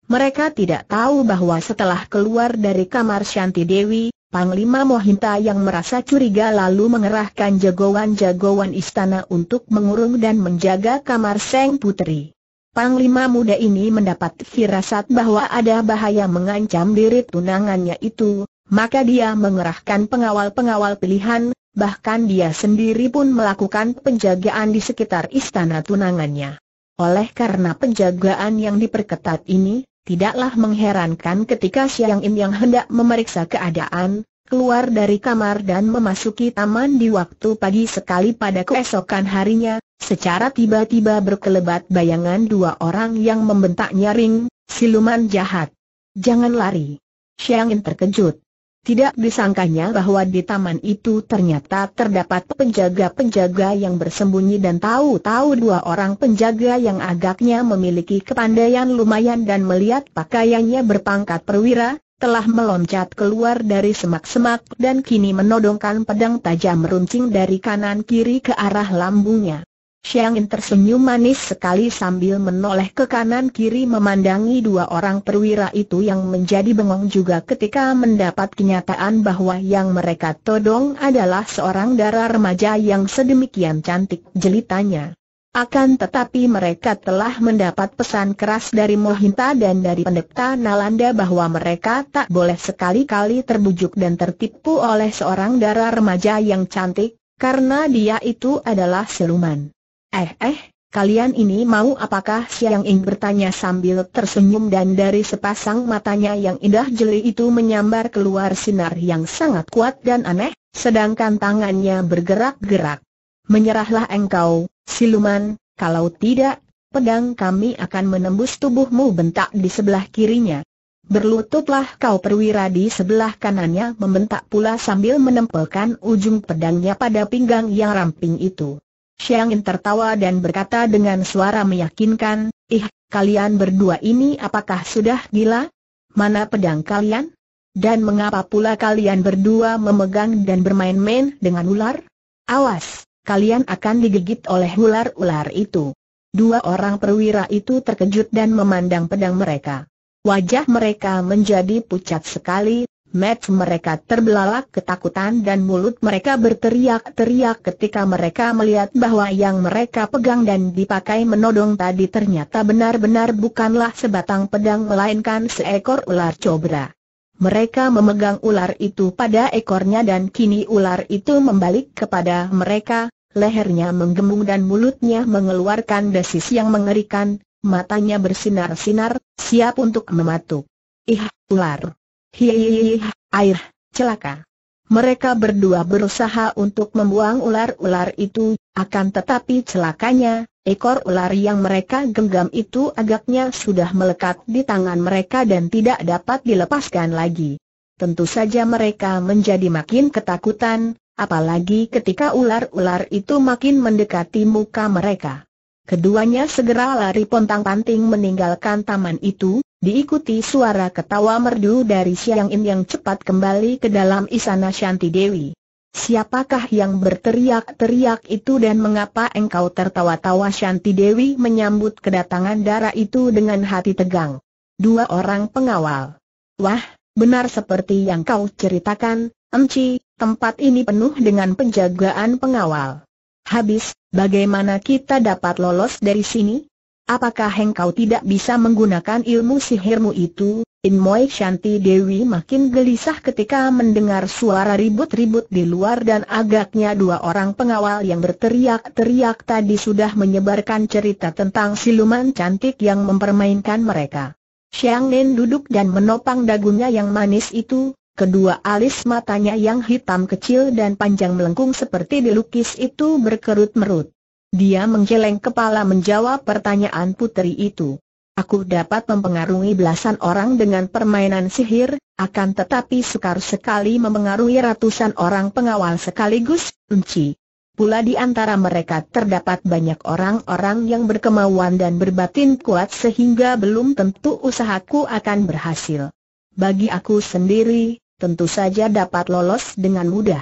Mereka tidak tahu bahwa setelah keluar dari kamar Shanti Dewi, Panglima Mohinta yang merasa curiga lalu mengerahkan jagoan-jagoan istana untuk mengurung dan menjaga kamar Seng putri. Panglima muda ini mendapat firasat bahwa ada bahaya mengancam diri tunangannya itu, maka dia mengerahkan pengawal-pengawal pilihan, bahkan dia sendiri pun melakukan penjagaan di sekitar istana tunangannya. Oleh karena penjagaan yang diperketat ini, tidaklah mengherankan ketika Siang Im yang hendak memeriksa keadaan, keluar dari kamar dan memasuki taman di waktu pagi sekali pada keesokan harinya, secara tiba-tiba berkelebat bayangan dua orang yang membentak nyaring, siluman jahat. Jangan lari. Siang Im terkejut. Tidak disangkanya bahwa di taman itu ternyata terdapat penjaga-penjaga yang bersembunyi dan tahu-tahu dua orang penjaga yang agaknya memiliki kepandaian lumayan dan melihat pakaiannya berpangkat perwira, telah meloncat keluar dari semak-semak dan kini menodongkan pedang tajam meruncing dari kanan kiri ke arah lambungnya. Xiang tersenyum manis sekali sambil menoleh ke kanan kiri memandangi dua orang perwira itu yang menjadi bengong juga ketika mendapat kenyataan bahwa yang mereka todong adalah seorang darah remaja yang sedemikian cantik jelitanya. Akan tetapi mereka telah mendapat pesan keras dari Mohinta dan dari pendeta Nalanda bahwa mereka tak boleh sekali-kali terbujuk dan tertipu oleh seorang darah remaja yang cantik, karena dia itu adalah siluman. Eh eh, kalian ini mau apakah Siang Ing bertanya sambil tersenyum dan dari sepasang matanya yang indah jeli itu menyambar keluar sinar yang sangat kuat dan aneh, sedangkan tangannya bergerak-gerak. Menyerahlah engkau, siluman, kalau tidak, pedang kami akan menembus tubuhmu bentak di sebelah kirinya. Berlututlah kau perwira di sebelah kanannya membentak pula sambil menempelkan ujung pedangnya pada pinggang yang ramping itu. Xiang Yin tertawa dan berkata dengan suara meyakinkan, Ih, kalian berdua ini apakah sudah gila? Mana pedang kalian? Dan mengapa pula kalian berdua memegang dan bermain-main dengan ular? Awas, kalian akan digigit oleh ular-ular itu. Dua orang perwira itu terkejut dan memandang pedang mereka. Wajah mereka menjadi pucat sekali, Mat mereka terbelalak ketakutan dan mulut mereka berteriak-teriak ketika mereka melihat bahwa yang mereka pegang dan dipakai menodong tadi ternyata benar-benar bukanlah sebatang pedang melainkan seekor ular cobra. Mereka memegang ular itu pada ekornya dan kini ular itu membalik kepada mereka, lehernya menggembung dan mulutnya mengeluarkan desis yang mengerikan, matanya bersinar-sinar, siap untuk mematuk. Ih, ular! Hihihi, air, celaka. Mereka berdua berusaha untuk membuang ular-ular itu, akan tetapi celakanya, ekor ular yang mereka genggam itu agaknya sudah melekat di tangan mereka dan tidak dapat dilepaskan lagi. Tentu saja mereka menjadi makin ketakutan, apalagi ketika ular-ular itu makin mendekati muka mereka. Keduanya segera lari pontang-panting meninggalkan taman itu, diikuti suara ketawa merdu dari Siang In yang cepat kembali ke dalam istana Shanti Dewi. Siapakah yang berteriak-teriak itu dan mengapa engkau tertawa-tawa Shanti Dewi menyambut kedatangan darah itu dengan hati tegang. Dua orang pengawal. Wah, benar seperti yang kau ceritakan, Emci, tempat ini penuh dengan penjagaan pengawal. Habis, bagaimana kita dapat lolos dari sini? Apakah engkau tidak bisa menggunakan ilmu sihirmu itu? In Moi Shanti Dewi makin gelisah ketika mendengar suara ribut-ribut di luar dan agaknya dua orang pengawal yang berteriak-teriak tadi sudah menyebarkan cerita tentang siluman cantik yang mempermainkan mereka. Xiang Nen duduk dan menopang dagunya yang manis itu, kedua alis matanya yang hitam kecil dan panjang melengkung seperti dilukis itu berkerut-merut. Dia menggeleng kepala menjawab pertanyaan putri itu. Aku dapat mempengaruhi belasan orang dengan permainan sihir, akan tetapi sukar sekali mempengaruhi ratusan orang pengawal sekaligus, enci. Pula di antara mereka terdapat banyak orang-orang yang berkemauan dan berbatin kuat sehingga belum tentu usahaku akan berhasil. Bagi aku sendiri, tentu saja dapat lolos dengan mudah.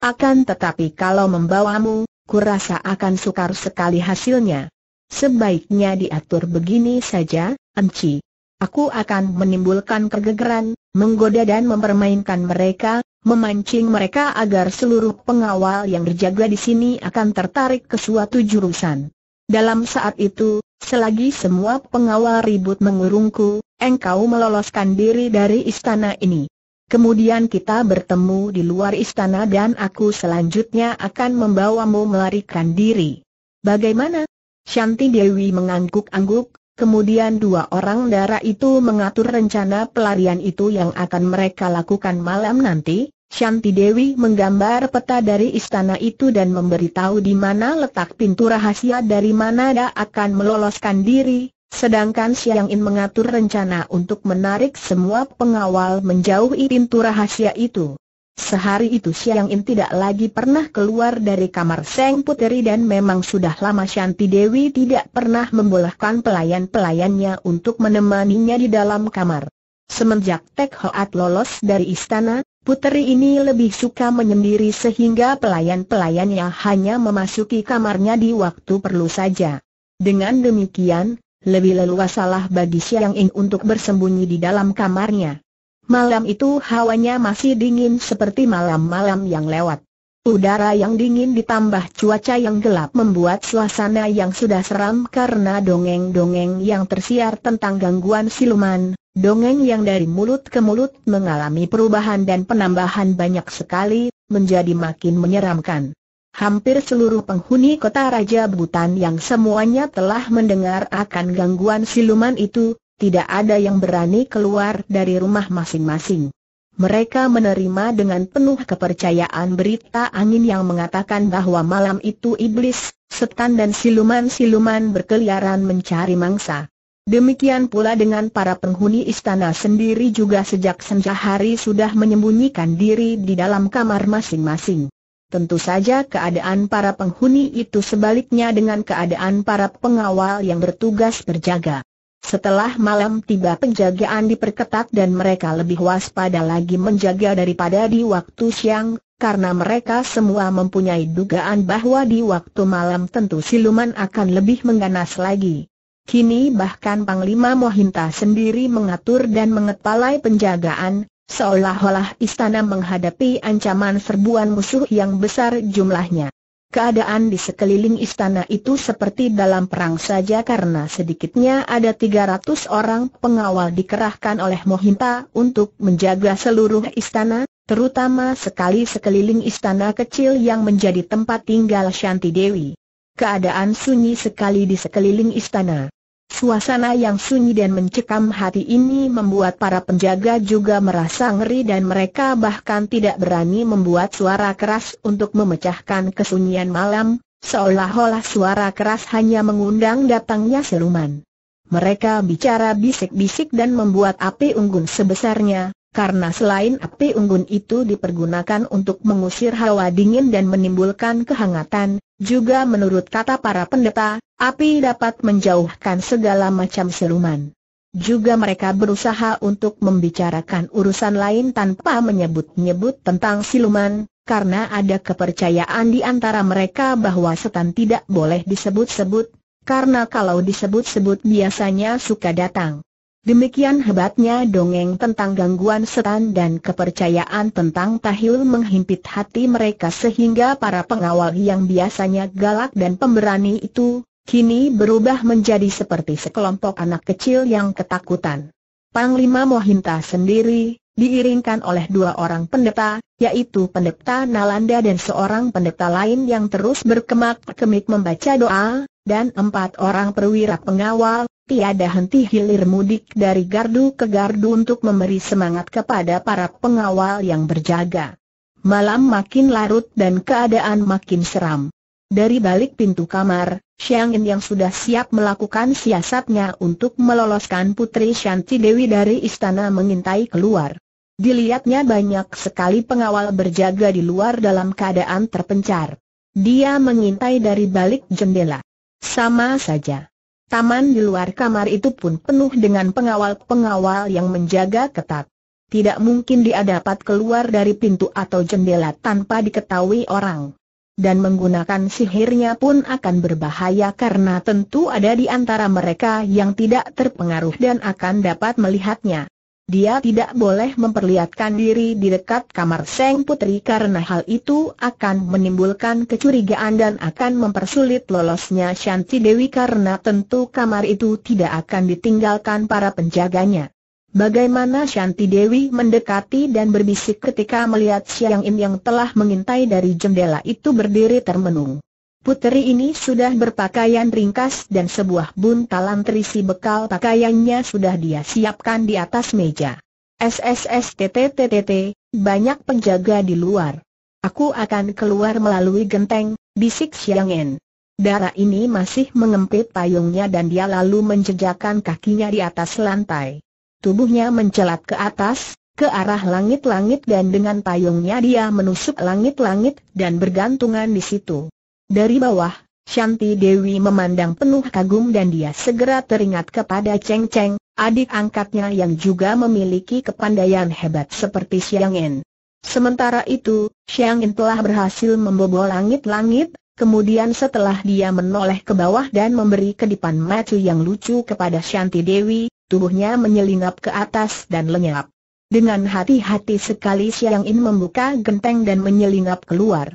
Akan tetapi kalau membawamu, kurasa akan sukar sekali hasilnya. Sebaiknya diatur begini saja, Enci. Aku akan menimbulkan kegegeran, menggoda dan mempermainkan mereka, memancing mereka agar seluruh pengawal yang berjaga di sini akan tertarik ke suatu jurusan. Dalam saat itu, selagi semua pengawal ribut mengurungku, engkau meloloskan diri dari istana ini. Kemudian kita bertemu di luar istana dan aku selanjutnya akan membawamu melarikan diri. Bagaimana? Shanti Dewi mengangguk-angguk, kemudian dua orang dara itu mengatur rencana pelarian itu yang akan mereka lakukan malam nanti. Shanti Dewi menggambar peta dari istana itu dan memberitahu di mana letak pintu rahasia dari mana dia akan meloloskan diri, Sedangkan Siang In mengatur rencana untuk menarik semua pengawal menjauhi pintu rahasia itu. Sehari itu Siang In tidak lagi pernah keluar dari kamar Seng Puteri dan memang sudah lama Shanti Dewi tidak pernah membolehkan pelayan-pelayannya untuk menemaninya di dalam kamar. Semenjak Tek Hoat lolos dari istana, puteri ini lebih suka menyendiri sehingga pelayan-pelayannya hanya memasuki kamarnya di waktu perlu saja. Dengan demikian, lebih leluasa leluasalah bagi Siang Ing untuk bersembunyi di dalam kamarnya. Malam itu hawanya masih dingin seperti malam-malam yang lewat. Udara yang dingin ditambah cuaca yang gelap membuat suasana yang sudah seram karena dongeng-dongeng yang tersiar tentang gangguan siluman, dongeng yang dari mulut ke mulut mengalami perubahan dan penambahan banyak sekali, menjadi makin menyeramkan. Hampir seluruh penghuni kota Raja Butan yang semuanya telah mendengar akan gangguan siluman itu, tidak ada yang berani keluar dari rumah masing-masing. Mereka menerima dengan penuh kepercayaan berita angin yang mengatakan bahwa malam itu iblis, setan dan siluman-siluman berkeliaran mencari mangsa. Demikian pula dengan para penghuni istana sendiri juga sejak senja hari sudah menyembunyikan diri di dalam kamar masing-masing. Tentu saja keadaan para penghuni itu sebaliknya dengan keadaan para pengawal yang bertugas berjaga. Setelah malam tiba penjagaan diperketat dan mereka lebih waspada lagi menjaga daripada di waktu siang, karena mereka semua mempunyai dugaan bahwa di waktu malam tentu siluman akan lebih mengganas lagi. Kini bahkan Panglima Mohinta sendiri mengatur dan mengepalai penjagaan, Seolah-olah istana menghadapi ancaman serbuan musuh yang besar jumlahnya. Keadaan di sekeliling istana itu seperti dalam perang saja karena sedikitnya ada 300 orang pengawal dikerahkan oleh Mohinta untuk menjaga seluruh istana, terutama sekali sekeliling istana kecil yang menjadi tempat tinggal Shanti Dewi. Keadaan sunyi sekali di sekeliling istana. Suasana yang sunyi dan mencekam hati ini membuat para penjaga juga merasa ngeri dan mereka bahkan tidak berani membuat suara keras untuk memecahkan kesunyian malam, seolah-olah suara keras hanya mengundang datangnya siluman. Mereka bicara bisik-bisik dan membuat api unggun sebesarnya, karena selain api unggun itu dipergunakan untuk mengusir hawa dingin dan menimbulkan kehangatan, juga menurut kata para pendeta, api dapat menjauhkan segala macam siluman. Juga mereka berusaha untuk membicarakan urusan lain tanpa menyebut-nyebut tentang siluman, karena ada kepercayaan di antara mereka bahwa setan tidak boleh disebut-sebut, karena kalau disebut-sebut biasanya suka datang. Demikian hebatnya dongeng tentang gangguan setan dan kepercayaan tentang tahil menghimpit hati mereka sehingga para pengawal yang biasanya galak dan pemberani itu, kini berubah menjadi seperti sekelompok anak kecil yang ketakutan. Panglima Mohinta sendiri, diiringkan oleh dua orang pendeta, yaitu pendeta Nalanda dan seorang pendeta lain yang terus berkemak-kemik membaca doa, dan empat orang perwira pengawal, tiada henti hilir mudik dari gardu ke gardu untuk memberi semangat kepada para pengawal yang berjaga. Malam makin larut dan keadaan makin seram. Dari balik pintu kamar, Xiang In yang sudah siap melakukan siasatnya untuk meloloskan Putri Shanti Dewi dari istana mengintai keluar. Dilihatnya banyak sekali pengawal berjaga di luar dalam keadaan terpencar. Dia mengintai dari balik jendela. Sama saja. Taman di luar kamar itu pun penuh dengan pengawal-pengawal yang menjaga ketat. Tidak mungkin dia dapat keluar dari pintu atau jendela tanpa diketahui orang. Dan menggunakan sihirnya pun akan berbahaya karena tentu ada di antara mereka yang tidak terpengaruh dan akan dapat melihatnya. Dia tidak boleh memperlihatkan diri di dekat kamar Seng Putri karena hal itu akan menimbulkan kecurigaan dan akan mempersulit lolosnya Shanti Dewi karena tentu kamar itu tidak akan ditinggalkan para penjaganya. Bagaimana Shanti Dewi mendekati dan berbisik ketika melihat Siang In yang telah mengintai dari jendela itu berdiri termenung. Puteri ini sudah berpakaian ringkas dan sebuah buntalan terisi bekal pakaiannya sudah dia siapkan di atas meja. SSSTTTTT, banyak penjaga di luar. Aku akan keluar melalui genteng, bisik Xiang'en. Darah ini masih mengempit payungnya dan dia lalu menjejakkan kakinya di atas lantai. Tubuhnya mencelat ke atas, ke arah langit-langit dan dengan payungnya dia menusuk langit-langit dan bergantungan di situ. Dari bawah, Shanti Dewi memandang penuh kagum dan dia segera teringat kepada Cheng Cheng, adik angkatnya yang juga memiliki kepandaian hebat seperti Xiang En. Sementara itu, Xiang En telah berhasil membobol langit-langit, kemudian setelah dia menoleh ke bawah dan memberi kedipan mata yang lucu kepada Shanti Dewi, tubuhnya menyelinap ke atas dan lenyap. Dengan hati-hati sekali Xiang En membuka genteng dan menyelinap keluar.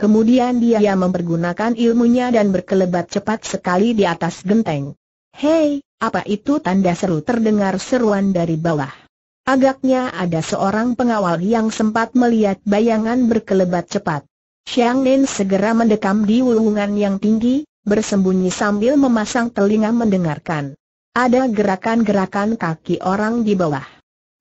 Kemudian dia mempergunakan ilmunya dan berkelebat cepat sekali di atas genteng. Hei, apa itu tanda seru terdengar seruan dari bawah. Agaknya ada seorang pengawal yang sempat melihat bayangan berkelebat cepat. Xiang Nen segera mendekam di wulungan yang tinggi, bersembunyi sambil memasang telinga mendengarkan. Ada gerakan-gerakan kaki orang di bawah.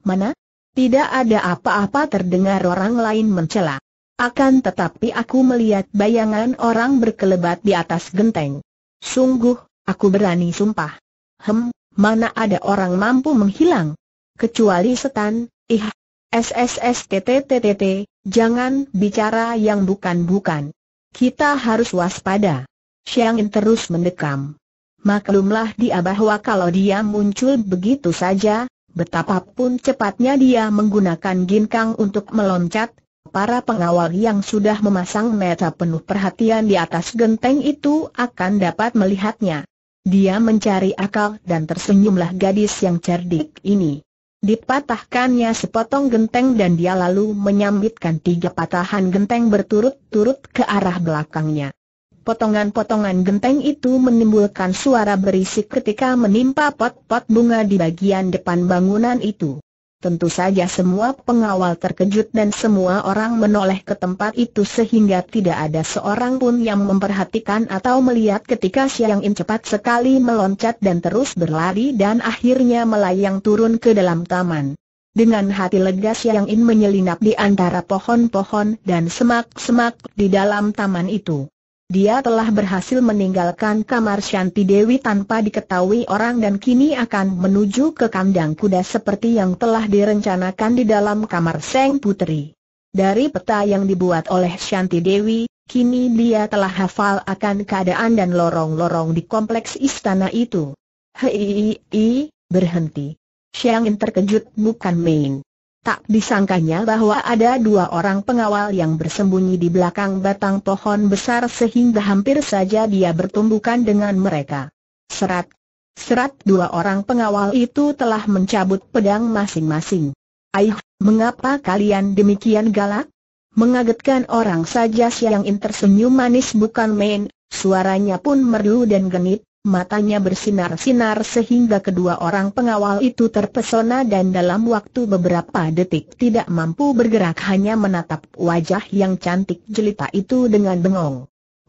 Mana? Tidak ada apa-apa terdengar orang lain mencela. Akan tetapi aku melihat bayangan orang berkelebat di atas genteng. Sungguh, aku berani sumpah. Hem, mana ada orang mampu menghilang? Kecuali setan, ih, SSSTTTTT, jangan bicara yang bukan-bukan. Kita harus waspada. Xiangin terus mendekam. Maklumlah dia bahwa kalau dia muncul begitu saja, betapapun cepatnya dia menggunakan ginkang untuk meloncat, Para pengawal yang sudah memasang mata penuh perhatian di atas genteng itu akan dapat melihatnya. Dia mencari akal dan tersenyumlah gadis yang cerdik ini. Dipatahkannya sepotong genteng dan dia lalu menyambitkan tiga patahan genteng berturut-turut ke arah belakangnya. Potongan-potongan genteng itu menimbulkan suara berisik ketika menimpa pot-pot bunga di bagian depan bangunan itu. Tentu saja semua pengawal terkejut dan semua orang menoleh ke tempat itu sehingga tidak ada seorang pun yang memperhatikan atau melihat ketika Siang In cepat sekali meloncat dan terus berlari dan akhirnya melayang turun ke dalam taman. Dengan hati lega Siang In menyelinap di antara pohon-pohon dan semak-semak di dalam taman itu. Dia telah berhasil meninggalkan kamar Shanti Dewi tanpa diketahui orang dan kini akan menuju ke kandang kuda seperti yang telah direncanakan di dalam kamar Seng Putri. Dari peta yang dibuat oleh Shanti Dewi, kini dia telah hafal akan keadaan dan lorong-lorong di kompleks istana itu. Hei, berhenti. Xiangin terkejut bukan main. Tak disangkanya bahwa ada dua orang pengawal yang bersembunyi di belakang batang pohon besar sehingga hampir saja dia bertumbukan dengan mereka. Serat. Serat dua orang pengawal itu telah mencabut pedang masing-masing. Aih, mengapa kalian demikian galak? Mengagetkan orang saja Siang yang tersenyum manis bukan main, suaranya pun merdu dan genit, matanya bersinar-sinar sehingga kedua orang pengawal itu terpesona dan dalam waktu beberapa detik tidak mampu bergerak hanya menatap wajah yang cantik jelita itu dengan bengong.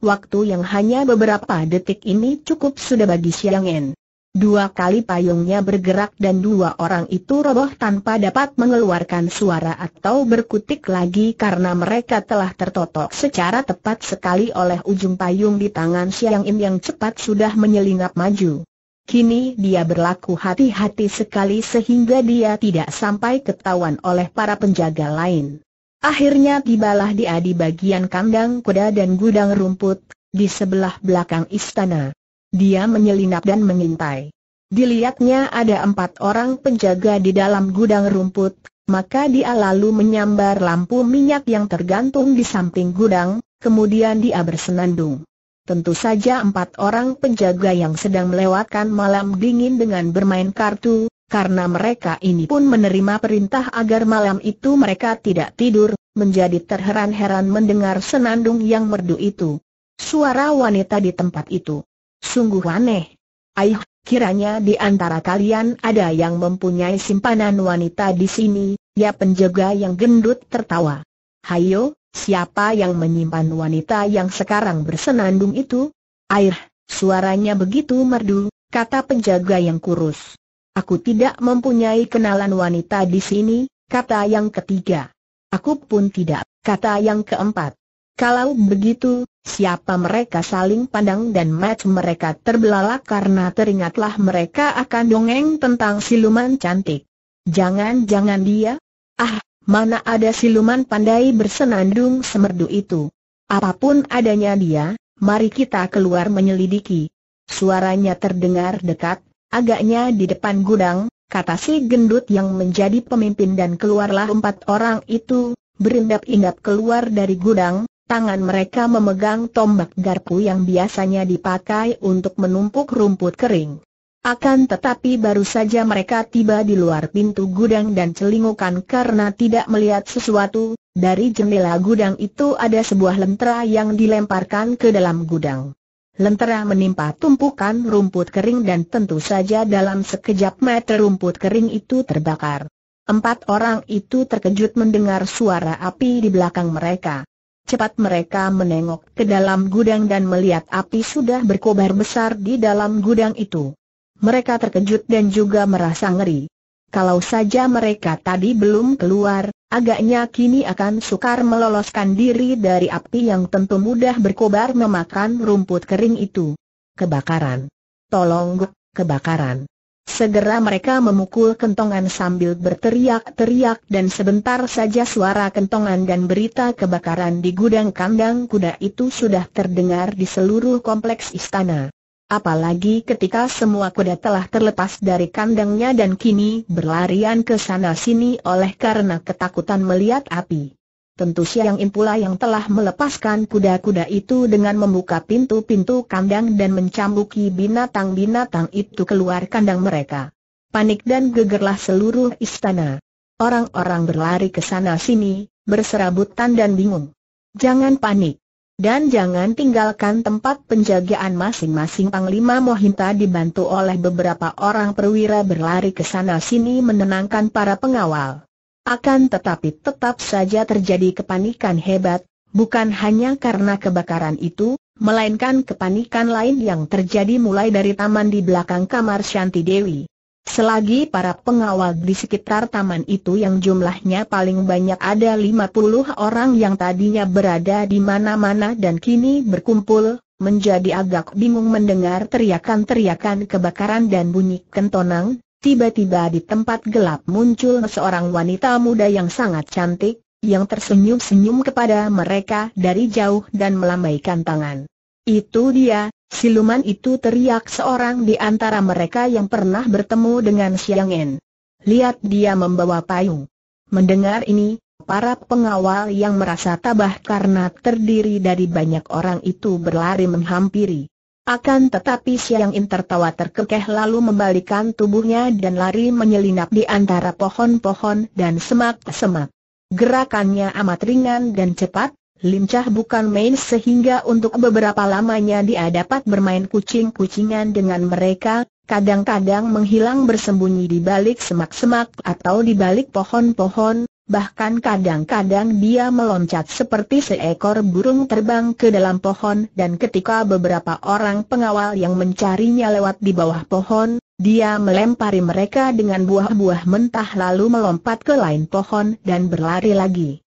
Waktu yang hanya beberapa detik ini cukup sudah bagi Siang En. Dua kali payungnya bergerak dan dua orang itu roboh tanpa dapat mengeluarkan suara atau berkutik lagi karena mereka telah tertotok secara tepat sekali oleh ujung payung di tangan Siang Im yang cepat sudah menyelinap maju. Kini dia berlaku hati-hati sekali sehingga dia tidak sampai ketahuan oleh para penjaga lain. Akhirnya tibalah dia di bagian kandang kuda dan gudang rumput, di sebelah belakang istana. Dia menyelinap dan mengintai. Dilihatnya ada empat orang penjaga di dalam gudang rumput, maka dia lalu menyambar lampu minyak yang tergantung di samping gudang, kemudian dia bersenandung. Tentu saja empat orang penjaga yang sedang melewatkan malam dingin dengan bermain kartu, karena mereka ini pun menerima perintah agar malam itu mereka tidak tidur, menjadi terheran-heran mendengar senandung yang merdu itu. Suara wanita di tempat itu. Sungguh aneh. Aih, kiranya di antara kalian ada yang mempunyai simpanan wanita di sini, ya penjaga yang gendut tertawa. Hayo, siapa yang menyimpan wanita yang sekarang bersenandung itu? Air, suaranya begitu merdu, kata penjaga yang kurus. Aku tidak mempunyai kenalan wanita di sini, kata yang ketiga. Aku pun tidak, kata yang keempat. Kalau begitu, siapa mereka saling pandang dan match mereka terbelalak karena teringatlah mereka akan dongeng tentang siluman cantik. Jangan-jangan dia? Ah, mana ada siluman pandai bersenandung semerdu itu. Apapun adanya dia, mari kita keluar menyelidiki. Suaranya terdengar dekat, agaknya di depan gudang, kata si gendut yang menjadi pemimpin dan keluarlah empat orang itu, berindap-indap keluar dari gudang, Tangan mereka memegang tombak garpu yang biasanya dipakai untuk menumpuk rumput kering. Akan tetapi baru saja mereka tiba di luar pintu gudang dan celingukan karena tidak melihat sesuatu, dari jendela gudang itu ada sebuah lentera yang dilemparkan ke dalam gudang. Lentera menimpa tumpukan rumput kering dan tentu saja dalam sekejap meter rumput kering itu terbakar. Empat orang itu terkejut mendengar suara api di belakang mereka. Cepat mereka menengok ke dalam gudang dan melihat api sudah berkobar besar di dalam gudang itu. Mereka terkejut dan juga merasa ngeri. Kalau saja mereka tadi belum keluar, agaknya kini akan sukar meloloskan diri dari api yang tentu mudah berkobar memakan rumput kering itu. Kebakaran. Tolong, kebakaran. Segera mereka memukul kentongan sambil berteriak-teriak dan sebentar saja suara kentongan dan berita kebakaran di gudang kandang kuda itu sudah terdengar di seluruh kompleks istana. Apalagi ketika semua kuda telah terlepas dari kandangnya dan kini berlarian ke sana sini oleh karena ketakutan melihat api. Tentu Siang Impula yang telah melepaskan kuda-kuda itu dengan membuka pintu-pintu kandang dan mencambuki binatang-binatang itu keluar kandang mereka. Panik dan gegerlah seluruh istana. Orang-orang berlari ke sana sini, berserabutan dan bingung. Jangan panik. Dan jangan tinggalkan tempat penjagaan masing-masing Panglima Mohinta dibantu oleh beberapa orang perwira berlari ke sana sini menenangkan para pengawal. Akan tetapi tetap saja terjadi kepanikan hebat, bukan hanya karena kebakaran itu, melainkan kepanikan lain yang terjadi mulai dari taman di belakang kamar Shanti Dewi. Selagi para pengawal di sekitar taman itu yang jumlahnya paling banyak ada 50 orang yang tadinya berada di mana-mana dan kini berkumpul, menjadi agak bingung mendengar teriakan-teriakan kebakaran dan bunyi kentonang, Tiba-tiba di tempat gelap muncul seorang wanita muda yang sangat cantik, yang tersenyum-senyum kepada mereka dari jauh dan melambaikan tangan. Itu dia, siluman itu teriak seorang di antara mereka yang pernah bertemu dengan Siang En. Lihat dia membawa payung. Mendengar ini, para pengawal yang merasa tabah karena terdiri dari banyak orang itu berlari menghampiri. Akan tetapi Siang In tertawa terkekeh lalu membalikan tubuhnya dan lari menyelinap di antara pohon-pohon dan semak-semak. Gerakannya amat ringan dan cepat, lincah bukan main sehingga untuk beberapa lamanya dia dapat bermain kucing-kucingan dengan mereka, kadang-kadang menghilang bersembunyi di balik semak-semak atau di balik pohon-pohon, bahkan kadang-kadang dia meloncat seperti seekor burung terbang ke dalam pohon dan ketika beberapa orang pengawal yang mencarinya lewat di bawah pohon, dia melempari mereka dengan buah-buah mentah lalu melompat ke lain pohon dan berlari lagi.